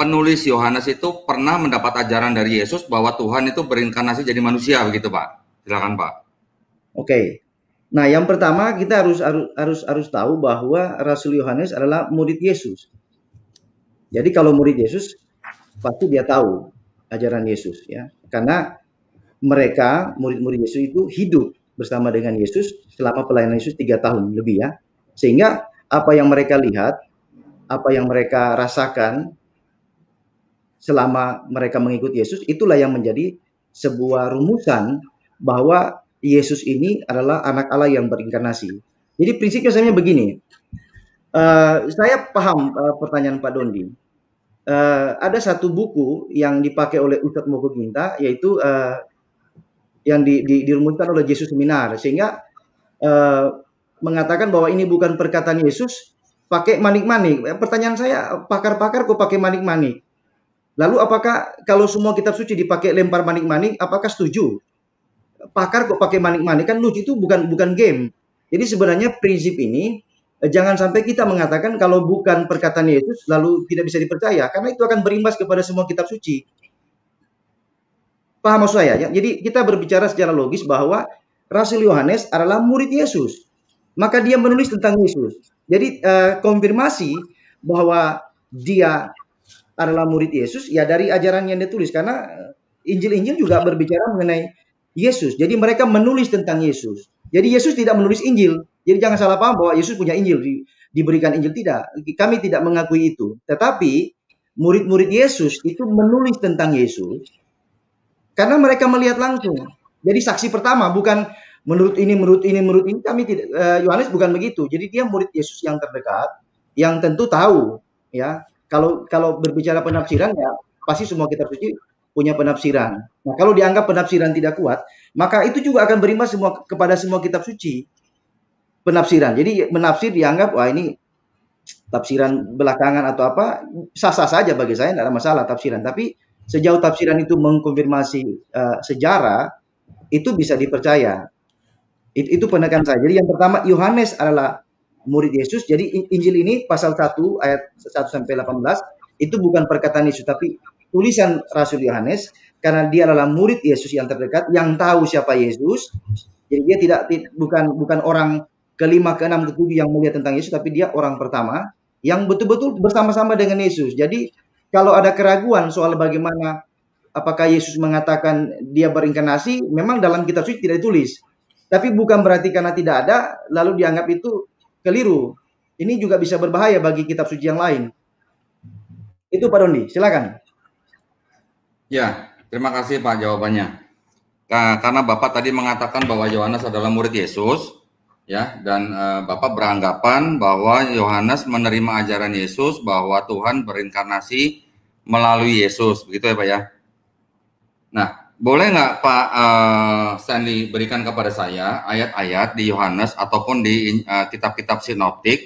[SPEAKER 3] penulis Yohanes itu pernah mendapat ajaran dari Yesus bahwa Tuhan itu berinkarnasi jadi manusia begitu Pak? Silakan Pak.
[SPEAKER 2] Oke, Nah, yang pertama kita harus harus harus, harus tahu bahwa Rasul Yohanes adalah murid Yesus. Jadi kalau murid Yesus pasti dia tahu ajaran Yesus ya. Karena mereka murid-murid Yesus itu hidup bersama dengan Yesus selama pelayanan Yesus tiga tahun lebih ya. Sehingga apa yang mereka lihat, apa yang mereka rasakan selama mereka mengikuti Yesus itulah yang menjadi sebuah rumusan bahwa Yesus ini adalah anak Allah yang berinkarnasi. Jadi prinsipnya saya begini. Uh, saya paham uh, pertanyaan Pak Dondi. Uh, ada satu buku yang dipakai oleh Ustadz Moko Ginta yaitu uh, yang di, di, dirumuskan oleh Yesus Seminar sehingga uh, mengatakan bahwa ini bukan perkataan Yesus pakai manik-manik. Ya, pertanyaan saya pakar-pakar kok pakai manik-manik? Lalu apakah kalau semua kitab suci dipakai lempar manik-manik apakah setuju? pakar kok pakai manik-manik kan lucu itu bukan bukan game. Jadi sebenarnya prinsip ini eh, jangan sampai kita mengatakan kalau bukan perkataan Yesus lalu tidak bisa dipercaya karena itu akan berimbas kepada semua kitab suci. Paham maksud saya? Ya? Jadi kita berbicara secara logis bahwa Rasul Yohanes adalah murid Yesus. Maka dia menulis tentang Yesus. Jadi eh, konfirmasi bahwa dia adalah murid Yesus ya dari ajaran yang ditulis karena eh, Injil-Injil juga berbicara mengenai Yesus. Jadi mereka menulis tentang Yesus. Jadi Yesus tidak menulis Injil. Jadi jangan salah paham bahwa Yesus punya Injil, di, diberikan Injil tidak. Kami tidak mengakui itu. Tetapi murid-murid Yesus itu menulis tentang Yesus karena mereka melihat langsung. Jadi saksi pertama bukan menurut ini, menurut ini, menurut ini kami tidak eh, Yohanes bukan begitu. Jadi dia murid Yesus yang terdekat yang tentu tahu ya. Kalau kalau berbicara penafsiran ya pasti semua kita suci punya penafsiran. Nah, kalau dianggap penafsiran tidak kuat, maka itu juga akan berimbas semua kepada semua kitab suci. Penafsiran. Jadi menafsir dianggap wah ini tafsiran belakangan atau apa sah-sah saja bagi saya tidak ada masalah tafsiran. Tapi sejauh tafsiran itu mengkonfirmasi uh, sejarah itu bisa dipercaya. It, itu penekan saya. Jadi yang pertama Yohanes adalah murid Yesus. Jadi Injil ini pasal 1 ayat 1 sampai 18 itu bukan perkataan Yesus tapi tulisan Rasul Yohanes karena dia adalah murid Yesus yang terdekat yang tahu siapa Yesus. Jadi dia tidak bukan bukan orang kelima, keenam, ketujuh yang melihat tentang Yesus, tapi dia orang pertama yang betul-betul bersama-sama dengan Yesus. Jadi kalau ada keraguan soal bagaimana apakah Yesus mengatakan dia berinkarnasi, memang dalam kitab suci tidak ditulis. Tapi bukan berarti karena tidak ada lalu dianggap itu keliru. Ini juga bisa berbahaya bagi kitab suci yang lain. Itu Pak Doni, silakan.
[SPEAKER 3] Ya, terima kasih Pak jawabannya. Nah, karena Bapak tadi mengatakan bahwa Yohanes adalah murid Yesus, ya, dan uh, Bapak beranggapan bahwa Yohanes menerima ajaran Yesus bahwa Tuhan berinkarnasi melalui Yesus, begitu ya Pak ya. Nah, boleh nggak Pak uh, eh, Stanley berikan kepada saya ayat-ayat di Yohanes ataupun di eh, kitab-kitab uh, kitab -kitab sinoptik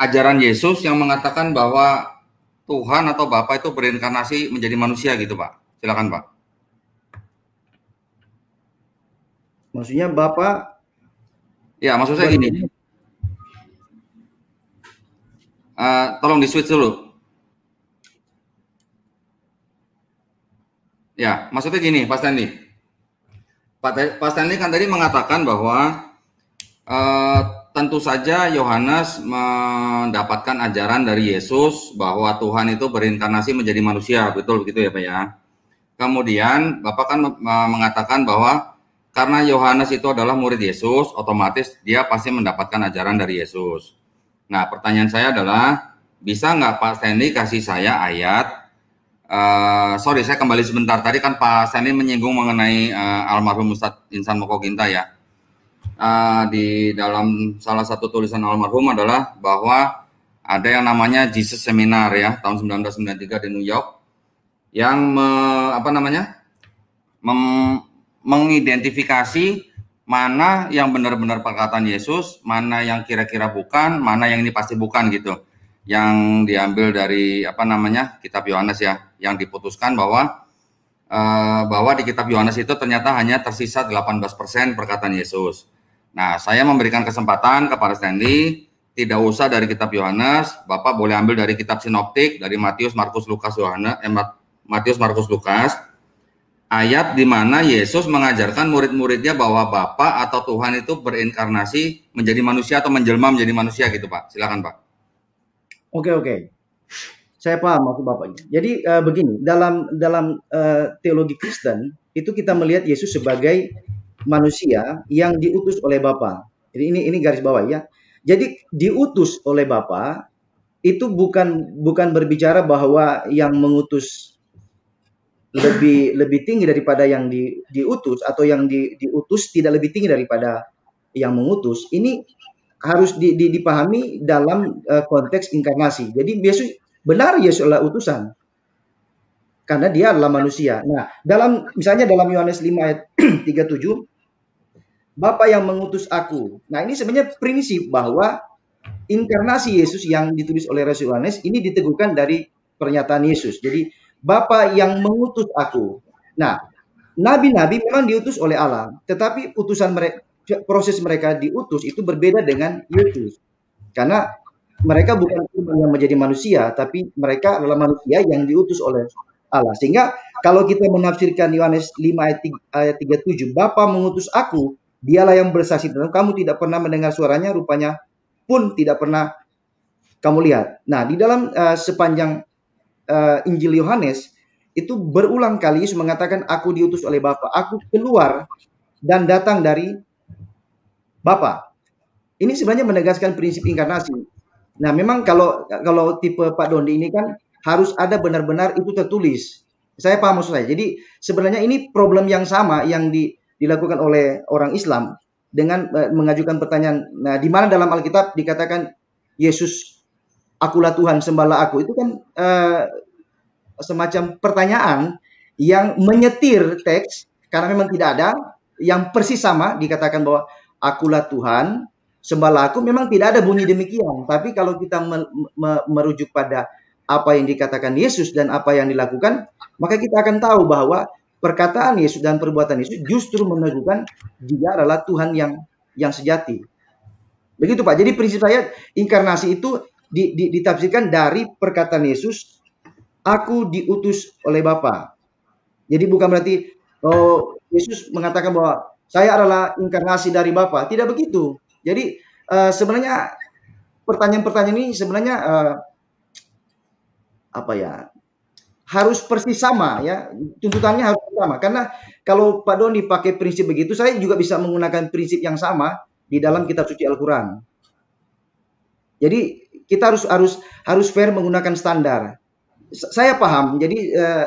[SPEAKER 3] ajaran Yesus yang mengatakan bahwa Tuhan atau Bapak itu berinkarnasi menjadi manusia gitu Pak. Silakan Pak.
[SPEAKER 2] Maksudnya Bapak?
[SPEAKER 3] Ya maksud saya gini. Uh, tolong di switch dulu. Ya, maksudnya gini, Pak Stanley. Pak, Pak Stanley kan tadi mengatakan bahwa uh, tentu saja Yohanes mendapatkan ajaran dari Yesus bahwa Tuhan itu berinkarnasi menjadi manusia, betul begitu ya Pak ya. Kemudian Bapak kan mengatakan bahwa karena Yohanes itu adalah murid Yesus, otomatis dia pasti mendapatkan ajaran dari Yesus. Nah, pertanyaan saya adalah bisa nggak Pak Stanley kasih saya ayat Uh, sorry, saya kembali sebentar. Tadi kan Pak Sandy menyinggung mengenai uh, almarhum Ustadz Insan Moko Ginta ya uh, di dalam salah satu tulisan almarhum adalah bahwa ada yang namanya Jesus Seminar ya tahun 1993 di New York yang me, apa namanya mem, mengidentifikasi mana yang benar-benar perkataan Yesus, mana yang kira-kira bukan, mana yang ini pasti bukan gitu. Yang diambil dari apa namanya Kitab Yohanes ya, yang diputuskan bahwa eh, bahwa di Kitab Yohanes itu ternyata hanya tersisa 18% perkataan Yesus Nah, saya memberikan kesempatan kepada Stanley, tidak usah dari kitab Yohanes, Bapak boleh ambil dari kitab sinoptik dari Matius, Markus, Lukas, Yohanes, eh, Matius, Markus, Lukas. Ayat di mana Yesus mengajarkan murid-muridnya bahwa Bapak atau Tuhan itu berinkarnasi menjadi manusia atau menjelma menjadi manusia gitu, Pak. Silakan, Pak.
[SPEAKER 2] Oke, oke. Saya paham maksud Bapak. Jadi uh, begini, dalam dalam uh, teologi Kristen itu kita melihat Yesus sebagai manusia yang diutus oleh Bapa. Jadi ini ini garis bawah ya. Jadi diutus oleh Bapa itu bukan bukan berbicara bahwa yang mengutus lebih lebih tinggi daripada yang di, diutus atau yang di, diutus tidak lebih tinggi daripada yang mengutus. Ini harus di, di, dipahami dalam uh, konteks inkarnasi. Jadi Yesus benar Yesus adalah utusan, karena dia adalah manusia. Nah, dalam misalnya dalam Yohanes 5 ayat 37 Bapa yang mengutus aku. Nah, ini sebenarnya prinsip bahwa inkarnasi Yesus yang ditulis oleh Rasul Yohanes ini diteguhkan dari pernyataan Yesus. Jadi, Bapa yang mengutus aku. Nah, nabi-nabi memang diutus oleh Allah, tetapi putusan mereka proses mereka diutus itu berbeda dengan Yesus. Karena mereka bukan cuma yang menjadi manusia, tapi mereka adalah manusia yang diutus oleh Allah. Sehingga kalau kita menafsirkan Yohanes 5 ayat 37, Bapa mengutus aku, dialah yang bersaksi tentang kamu tidak pernah mendengar suaranya, rupanya pun tidak pernah kamu lihat. Nah, di dalam uh, sepanjang uh, Injil Yohanes itu berulang kali Yesus mengatakan aku diutus oleh Bapa, aku keluar dan datang dari Bapa. Ini sebenarnya menegaskan prinsip inkarnasi. Nah, memang kalau kalau tipe Pak Dondi ini kan harus ada benar-benar itu tertulis. Saya paham maksud saya. Jadi sebenarnya ini problem yang sama yang di, dilakukan oleh orang Islam dengan uh, mengajukan pertanyaan, nah di mana dalam Alkitab dikatakan Yesus akulah Tuhan sembahlah aku itu kan uh, semacam pertanyaan yang menyetir teks karena memang tidak ada yang persis sama dikatakan bahwa akulah Tuhan sembahlah aku memang tidak ada bunyi demikian tapi kalau kita me me merujuk pada apa yang dikatakan Yesus dan apa yang dilakukan, maka kita akan tahu bahwa perkataan Yesus dan perbuatan Yesus justru meneguhkan dia adalah Tuhan yang yang sejati. Begitu Pak. Jadi prinsip saya inkarnasi itu di, di, ditafsirkan dari perkataan Yesus, aku diutus oleh Bapa. Jadi bukan berarti oh, Yesus mengatakan bahwa saya adalah inkarnasi dari Bapa. Tidak begitu. Jadi uh, sebenarnya pertanyaan-pertanyaan ini sebenarnya uh, apa ya harus persis sama ya tuntutannya harus sama karena kalau Pak Doni pakai prinsip begitu saya juga bisa menggunakan prinsip yang sama di dalam kitab suci Al-Qur'an. Jadi kita harus harus harus fair menggunakan standar. Saya paham. Jadi eh,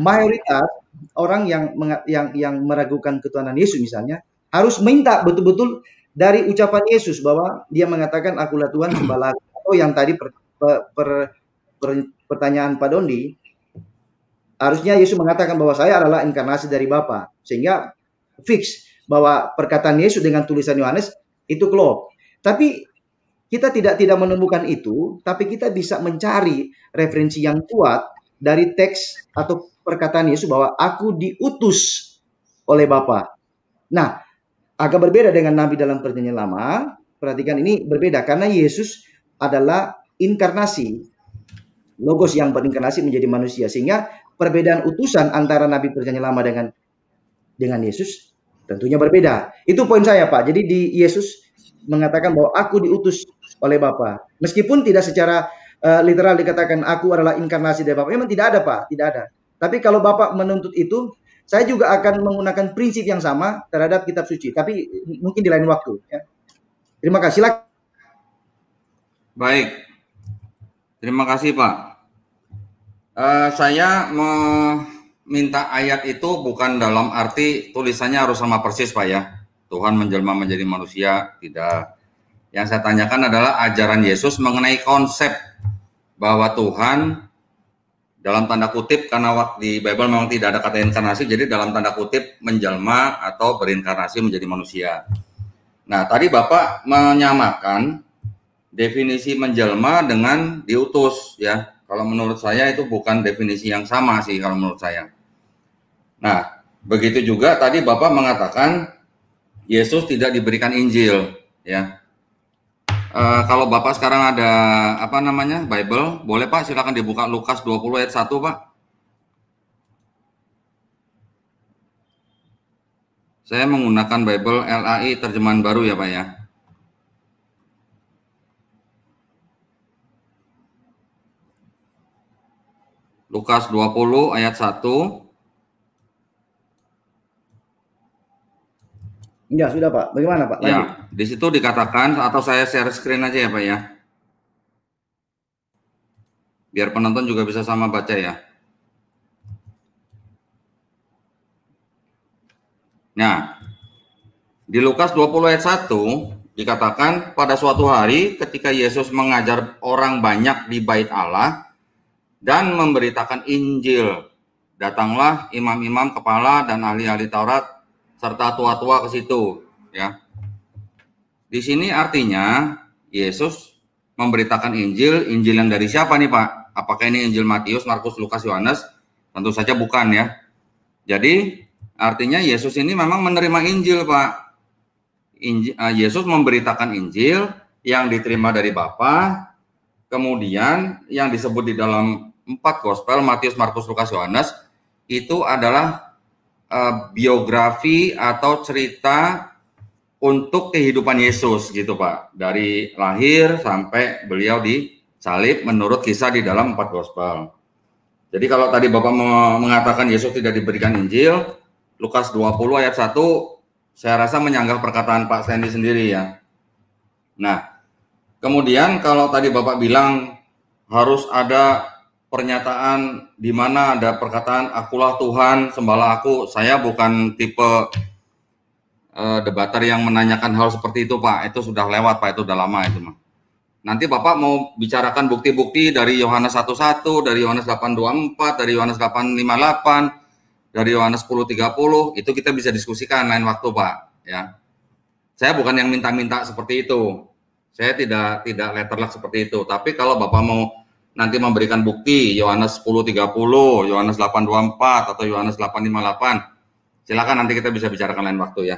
[SPEAKER 2] mayoritas orang yang yang yang meragukan ketuhanan Yesus misalnya harus minta betul-betul dari ucapan Yesus bahwa dia mengatakan akulah Tuhan sembala atau yang tadi per, per, per pertanyaan Pak Dondi, harusnya Yesus mengatakan bahwa saya adalah inkarnasi dari Bapa, sehingga fix bahwa perkataan Yesus dengan tulisan Yohanes itu klop. Tapi kita tidak tidak menemukan itu, tapi kita bisa mencari referensi yang kuat dari teks atau perkataan Yesus bahwa aku diutus oleh Bapa. Nah, agak berbeda dengan nabi dalam perjanjian lama. Perhatikan ini berbeda karena Yesus adalah inkarnasi logos yang berinkarnasi menjadi manusia. Sehingga perbedaan utusan antara Nabi Perjanjian Lama dengan dengan Yesus tentunya berbeda. Itu poin saya, Pak. Jadi di Yesus mengatakan bahwa aku diutus oleh Bapa. Meskipun tidak secara uh, literal dikatakan aku adalah inkarnasi dari Bapa, memang tidak ada, Pak, tidak ada. Tapi kalau Bapak menuntut itu, saya juga akan menggunakan prinsip yang sama terhadap kitab suci, tapi mungkin di lain waktu ya. Terima kasih. Pak.
[SPEAKER 3] Baik, Terima kasih Pak. Uh, saya meminta ayat itu bukan dalam arti tulisannya harus sama persis Pak ya. Tuhan menjelma menjadi manusia tidak. Yang saya tanyakan adalah ajaran Yesus mengenai konsep bahwa Tuhan dalam tanda kutip karena waktu di Bible memang tidak ada kata inkarnasi jadi dalam tanda kutip menjelma atau berinkarnasi menjadi manusia. Nah, tadi Bapak menyamakan definisi menjelma dengan diutus ya. Kalau menurut saya itu bukan definisi yang sama sih kalau menurut saya. Nah, begitu juga tadi Bapak mengatakan Yesus tidak diberikan Injil ya. E, kalau Bapak sekarang ada apa namanya Bible, boleh Pak silakan dibuka Lukas 20 ayat 1 Pak. Saya menggunakan Bible LAI terjemahan baru ya Pak ya. Lukas 20 ayat 1.
[SPEAKER 2] Ya, sudah Pak. Bagaimana Pak? Ya,
[SPEAKER 3] di situ dikatakan atau saya share screen aja ya Pak ya. Biar penonton juga bisa sama baca ya. Nah, di Lukas 20 ayat 1 dikatakan pada suatu hari ketika Yesus mengajar orang banyak di bait Allah, dan memberitakan Injil. Datanglah imam-imam kepala dan ahli-ahli Taurat serta tua-tua ke situ, ya. Di sini artinya Yesus memberitakan Injil, Injil yang dari siapa nih, Pak? Apakah ini Injil Matius, Markus, Lukas, Yohanes? Tentu saja bukan ya. Jadi artinya Yesus ini memang menerima Injil, Pak. Injil, eh, Yesus memberitakan Injil yang diterima dari Bapa, kemudian yang disebut di dalam empat gospel Matius, Markus, Lukas, Yohanes itu adalah uh, biografi atau cerita untuk kehidupan Yesus gitu Pak. Dari lahir sampai beliau disalib menurut kisah di dalam empat gospel. Jadi kalau tadi Bapak mengatakan Yesus tidak diberikan Injil, Lukas 20 ayat 1 saya rasa menyanggah perkataan Pak Sandy sendiri ya. Nah, kemudian kalau tadi Bapak bilang harus ada pernyataan di mana ada perkataan akulah Tuhan sembala aku. Saya bukan tipe uh, debater yang menanyakan hal seperti itu, Pak. Itu sudah lewat, Pak. Itu sudah lama itu, Pak. Nanti Bapak mau bicarakan bukti-bukti dari Yohanes 11, dari Yohanes 824, dari Yohanes 858, dari Yohanes 1030, itu kita bisa diskusikan lain waktu, Pak, ya. Saya bukan yang minta-minta seperti itu. Saya tidak tidak letterlek seperti itu, tapi kalau Bapak mau nanti memberikan bukti Yohanes 10.30, Yohanes 8.24 atau Yohanes 8.58. Silakan nanti kita bisa bicarakan lain waktu ya.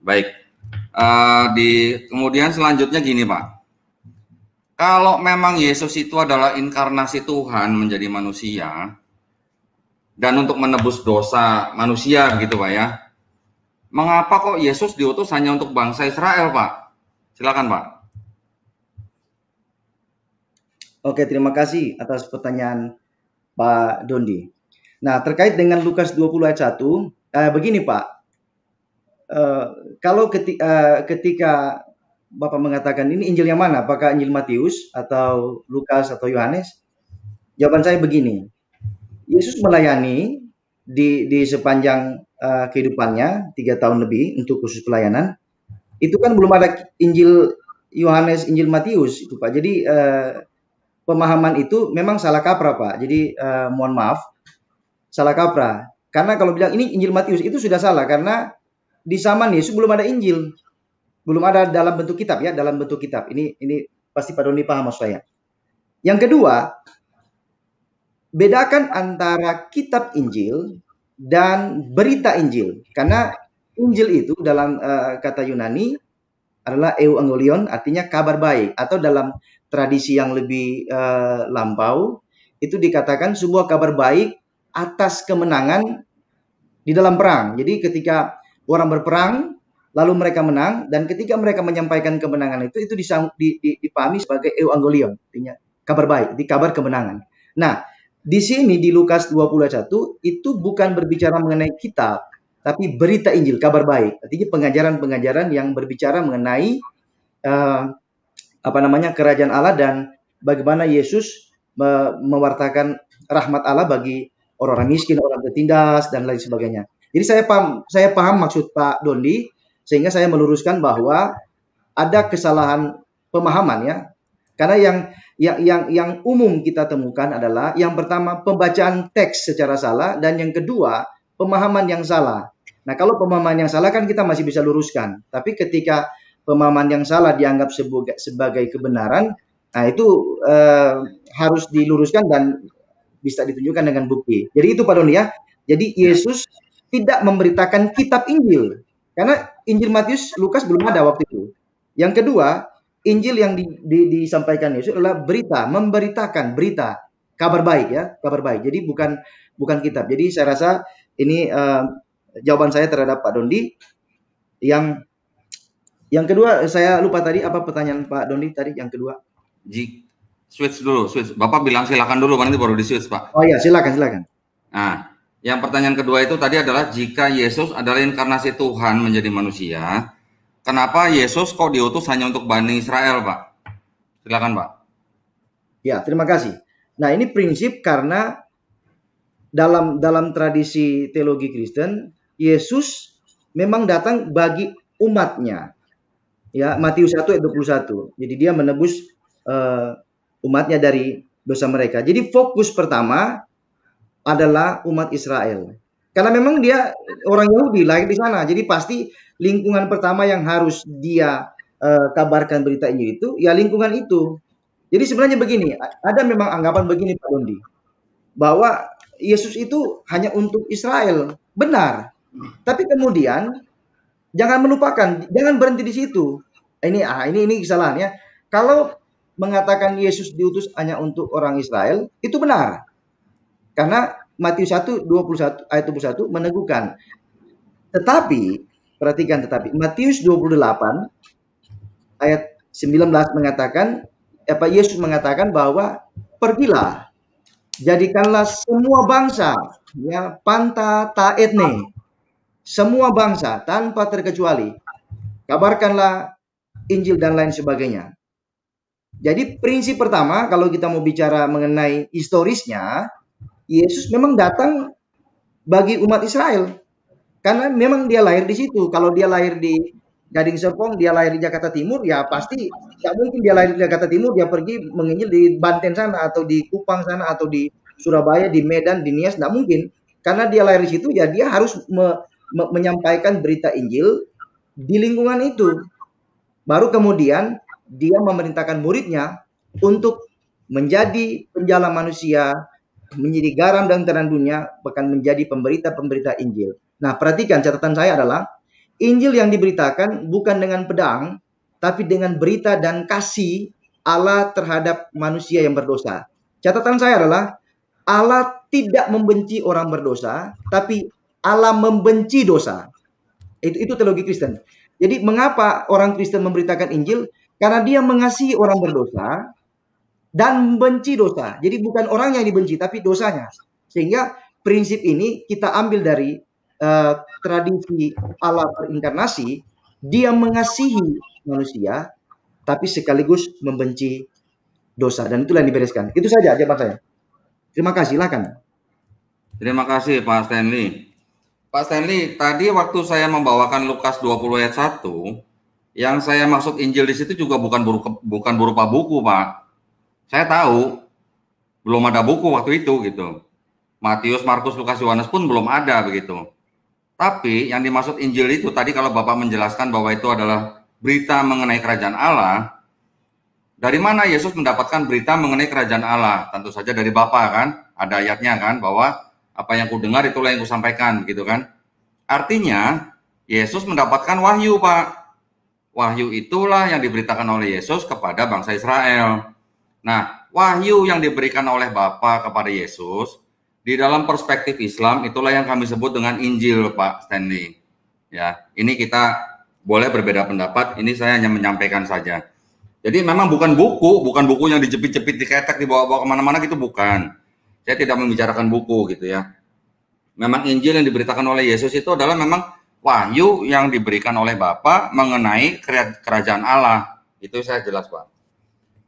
[SPEAKER 3] Baik. Uh, di kemudian selanjutnya gini Pak. Kalau memang Yesus itu adalah inkarnasi Tuhan menjadi manusia dan untuk menebus dosa manusia gitu Pak ya. Mengapa kok Yesus diutus hanya untuk bangsa Israel Pak? Silakan Pak.
[SPEAKER 2] Oke, terima kasih atas pertanyaan Pak Dondi. Nah, terkait dengan Lukas 20 ayat 1, eh, begini Pak, eh, kalau ketika, eh, ketika Bapak mengatakan ini Injil yang mana? Apakah Injil Matius atau Lukas atau Yohanes? Jawaban saya begini, Yesus melayani di, di sepanjang uh, kehidupannya, tiga tahun lebih untuk khusus pelayanan, itu kan belum ada Injil Yohanes, Injil Matius itu Pak. Jadi uh, pemahaman itu memang salah kaprah Pak. Jadi eh, mohon maaf, salah kaprah. Karena kalau bilang ini Injil Matius itu sudah salah karena di zaman Yesus belum ada Injil. Belum ada dalam bentuk kitab ya, dalam bentuk kitab. Ini ini pasti Pak Doni paham maksud saya. Yang kedua, bedakan antara kitab Injil dan berita Injil. Karena Injil itu dalam uh, kata Yunani adalah euangelion artinya kabar baik atau dalam tradisi yang lebih uh, lampau itu dikatakan sebuah kabar baik atas kemenangan di dalam perang. Jadi ketika orang berperang lalu mereka menang dan ketika mereka menyampaikan kemenangan itu itu dipahami sebagai euangelion artinya kabar baik, di kabar kemenangan. Nah, di sini di Lukas 21 itu bukan berbicara mengenai kita tapi berita Injil, kabar baik. Artinya pengajaran-pengajaran yang berbicara mengenai uh, apa namanya kerajaan Allah dan bagaimana Yesus mewartakan rahmat Allah bagi orang-orang miskin, orang tertindas dan lain sebagainya. Jadi saya paham saya paham maksud Pak Doni sehingga saya meluruskan bahwa ada kesalahan pemahaman ya. Karena yang yang yang yang umum kita temukan adalah yang pertama pembacaan teks secara salah dan yang kedua pemahaman yang salah. Nah, kalau pemahaman yang salah kan kita masih bisa luruskan. Tapi ketika pemahaman yang salah dianggap sebagai, sebagai kebenaran, nah itu eh, harus diluruskan dan bisa ditunjukkan dengan bukti. Jadi itu Pak Doni ya. Jadi ya. Yesus tidak memberitakan kitab Injil karena Injil Matius, Lukas belum ada waktu itu. Yang kedua, Injil yang di, di, disampaikan Yesus adalah berita, memberitakan berita kabar baik ya, kabar baik. Jadi bukan bukan kitab. Jadi saya rasa ini uh, jawaban saya terhadap Pak Dondi yang yang kedua saya lupa tadi apa pertanyaan Pak Doni
[SPEAKER 3] tadi yang kedua. Ji switch dulu, switch. Bapak bilang silakan dulu, nanti baru di switch Pak. Oh
[SPEAKER 2] iya, silakan silakan.
[SPEAKER 3] Nah, yang pertanyaan kedua itu tadi adalah jika Yesus adalah inkarnasi Tuhan menjadi manusia, kenapa Yesus kok diutus hanya untuk Bani Israel, Pak? Silakan, Pak.
[SPEAKER 2] Ya, terima kasih. Nah, ini prinsip karena dalam dalam tradisi teologi Kristen, Yesus memang datang bagi umatnya ya Matius 1 ayat 21. Jadi dia menebus uh, umatnya dari dosa mereka. Jadi fokus pertama adalah umat Israel. Karena memang dia orang Yahudi lahir di sana. Jadi pasti lingkungan pertama yang harus dia uh, kabarkan berita ini itu ya lingkungan itu. Jadi sebenarnya begini, ada memang anggapan begini Pak Dondi bahwa Yesus itu hanya untuk Israel. Benar. Tapi kemudian jangan melupakan, jangan berhenti di situ. Ini ah ini ini kesalahan ya. Kalau mengatakan Yesus diutus hanya untuk orang Israel, itu benar. Karena Matius 1 21 ayat 21 meneguhkan. Tetapi perhatikan tetapi Matius 28 ayat 19 mengatakan apa Yesus mengatakan bahwa pergilah jadikanlah semua bangsa ya panta taetne semua bangsa tanpa terkecuali. Kabarkanlah Injil dan lain sebagainya. Jadi prinsip pertama kalau kita mau bicara mengenai historisnya, Yesus memang datang bagi umat Israel. Karena memang dia lahir di situ. Kalau dia lahir di Gading Serpong, dia lahir di Jakarta Timur, ya pasti tidak mungkin dia lahir di Jakarta Timur, dia pergi menginjil di Banten sana atau di Kupang sana atau di Surabaya, di Medan, di Nias, tidak mungkin. Karena dia lahir di situ, ya dia harus me menyampaikan berita Injil di lingkungan itu. Baru kemudian dia memerintahkan muridnya untuk menjadi penjala manusia, menjadi garam dan terang dunia, bahkan menjadi pemberita-pemberita Injil. Nah, perhatikan catatan saya adalah Injil yang diberitakan bukan dengan pedang, tapi dengan berita dan kasih Allah terhadap manusia yang berdosa. Catatan saya adalah Allah tidak membenci orang berdosa, tapi Allah membenci dosa. Itu itu teologi Kristen. Jadi mengapa orang Kristen memberitakan Injil? Karena dia mengasihi orang berdosa dan membenci dosa. Jadi bukan orang yang dibenci tapi dosanya. Sehingga prinsip ini kita ambil dari uh, tradisi Allah berinkarnasi, dia mengasihi manusia tapi sekaligus membenci dosa dan itulah yang dibereskan. Itu saja jawaban saya. Terima kasih, silakan.
[SPEAKER 3] Terima kasih Pak Stanley. Pak Stanley, tadi waktu saya membawakan Lukas 20 ayat 1, yang saya maksud Injil di situ juga bukan berupa, bukan berupa buku, Pak. Saya tahu belum ada buku waktu itu gitu. Matius, Markus, Lukas, Yohanes pun belum ada begitu. Tapi yang dimaksud Injil itu tadi kalau Bapak menjelaskan bahwa itu adalah berita mengenai kerajaan Allah, dari mana Yesus mendapatkan berita mengenai kerajaan Allah? Tentu saja dari Bapak kan, ada ayatnya kan bahwa apa yang ku dengar itulah yang ku sampaikan gitu kan. Artinya Yesus mendapatkan wahyu, Pak. Wahyu itulah yang diberitakan oleh Yesus kepada bangsa Israel. Nah, wahyu yang diberikan oleh Bapa kepada Yesus di dalam perspektif Islam itulah yang kami sebut dengan Injil, Pak Stanley. Ya, ini kita boleh berbeda pendapat, ini saya hanya menyampaikan saja. Jadi memang bukan buku, bukan buku yang dijepit-jepit, diketek, dibawa-bawa kemana-mana itu bukan. Saya tidak membicarakan buku gitu ya. Memang Injil yang diberitakan oleh Yesus itu adalah memang wahyu yang diberikan oleh Bapa mengenai kerajaan Allah. Itu saya jelas, Pak.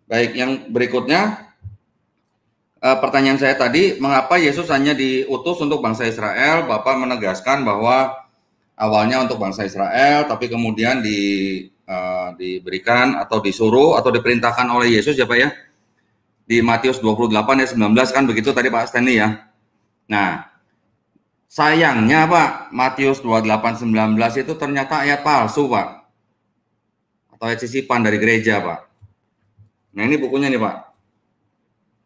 [SPEAKER 3] Baik, yang berikutnya eh, pertanyaan saya tadi, mengapa Yesus hanya diutus untuk bangsa Israel? Bapak menegaskan bahwa awalnya untuk bangsa Israel, tapi kemudian di, uh, diberikan atau disuruh atau diperintahkan oleh Yesus ya Pak ya di Matius 28 ayat 19 kan begitu tadi Pak Stanley ya. Nah, sayangnya Pak, Matius 28 19 itu ternyata ayat palsu Pak. Atau ayat sisipan dari gereja Pak. Nah ini bukunya nih Pak.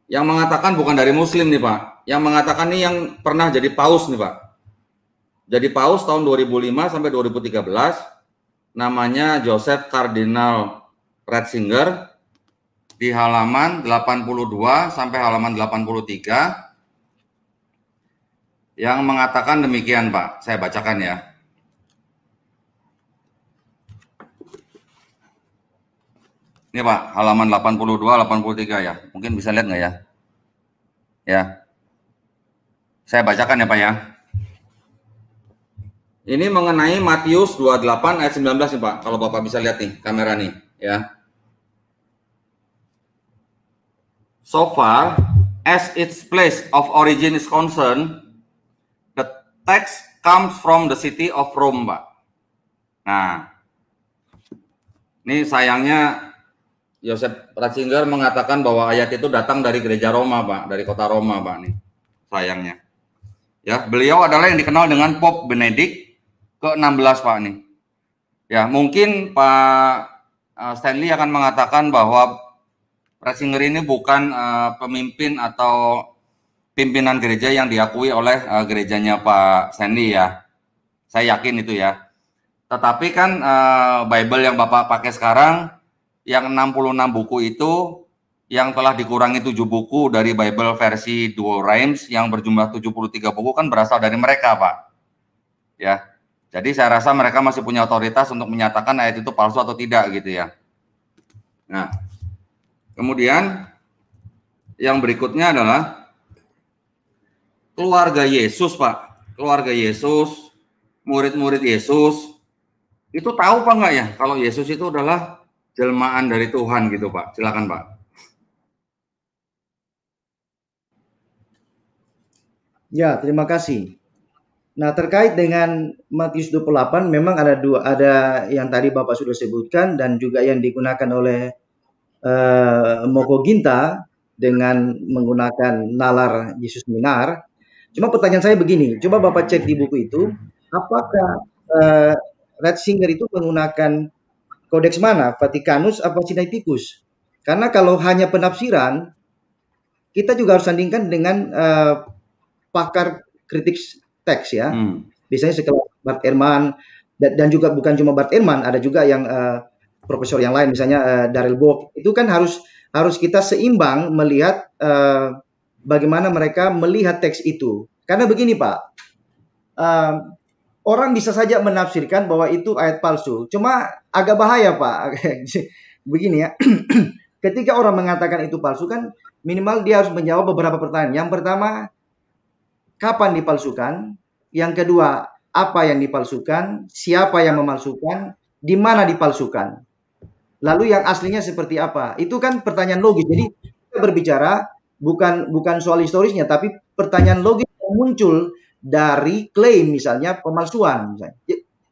[SPEAKER 3] Yang mengatakan bukan dari muslim nih Pak. Yang mengatakan nih yang pernah jadi paus nih Pak. Jadi paus tahun 2005 sampai 2013 namanya Joseph Cardinal Ratzinger di halaman 82 sampai halaman 83 yang mengatakan demikian Pak. Saya bacakan ya. Ini Pak, halaman 82, 83 ya. Mungkin bisa lihat nggak ya? Ya. Saya bacakan ya Pak ya. Ini mengenai Matius 28 ayat 19 nih Pak. Kalau Bapak bisa lihat nih kamera nih ya. So far, as its place of origin is concerned, the text comes from the city of Rome, Pak. Nah, ini sayangnya Yosef Ratzinger mengatakan bahwa ayat itu datang dari gereja Roma, Pak, dari kota Roma, Pak nih. Sayangnya. Ya, beliau adalah yang dikenal dengan Pope Benedict ke-16, Pak nih. Ya, mungkin Pak eh, Stanley akan mengatakan bahwa Ratzinger ini bukan uh, pemimpin atau pimpinan gereja yang diakui oleh uh, gerejanya Pak Sandy ya. Saya yakin itu ya. Tetapi kan uh, Bible yang Bapak pakai sekarang yang 66 buku itu yang telah dikurangi 7 buku dari Bible versi Duo Rhymes yang berjumlah 73 buku kan berasal dari mereka, Pak. Ya. Jadi saya rasa mereka masih punya otoritas untuk menyatakan ayat itu palsu atau tidak gitu ya. Nah, Kemudian yang berikutnya adalah keluarga Yesus, Pak. Keluarga Yesus, murid-murid Yesus itu tahu Pak enggak ya kalau Yesus itu adalah jelmaan dari Tuhan gitu Pak. Silakan Pak.
[SPEAKER 2] Ya, terima kasih. Nah, terkait dengan Matius 28 memang ada dua ada yang tadi Bapak sudah sebutkan dan juga yang digunakan oleh uh, eh, Ginta dengan menggunakan nalar Yesus Minar. Cuma pertanyaan saya begini, coba Bapak cek di buku itu, apakah uh, eh, Red Singer itu menggunakan kodeks mana? Vatikanus apa Sinaiticus? Karena kalau hanya penafsiran, kita juga harus sandingkan dengan uh, pakar kritik teks ya. Hmm. Biasanya sekelas Bart Ehrman dan, juga bukan cuma Bart Ehrman, ada juga yang uh, profesor yang lain misalnya uh, Daryl Bob itu kan harus harus kita seimbang melihat uh, bagaimana mereka melihat teks itu karena begini Pak uh, orang bisa saja menafsirkan bahwa itu ayat palsu cuma agak bahaya Pak begini ya ketika orang mengatakan itu palsu kan minimal dia harus menjawab beberapa pertanyaan yang pertama kapan dipalsukan yang kedua apa yang dipalsukan siapa yang memalsukan di mana dipalsukan. Lalu yang aslinya seperti apa? Itu kan pertanyaan logis. Jadi kita berbicara bukan bukan soal historisnya, tapi pertanyaan logis yang muncul dari klaim misalnya pemalsuan. Misalnya.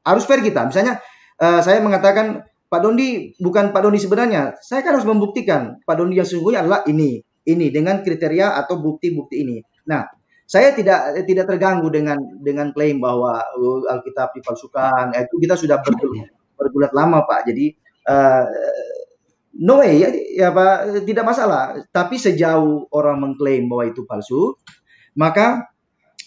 [SPEAKER 2] Harus fair kita. Misalnya uh, saya mengatakan Pak Doni bukan Pak Doni sebenarnya. Saya kan harus membuktikan Pak Doni yang sesungguhnya adalah ini, ini dengan kriteria atau bukti-bukti ini. Nah, saya tidak tidak terganggu dengan dengan klaim bahwa oh, Alkitab dipalsukan. Eh, itu kita sudah bergulat, bergulat lama Pak. Jadi uh, no way ya, ya apa, tidak masalah. Tapi sejauh orang mengklaim bahwa itu palsu, maka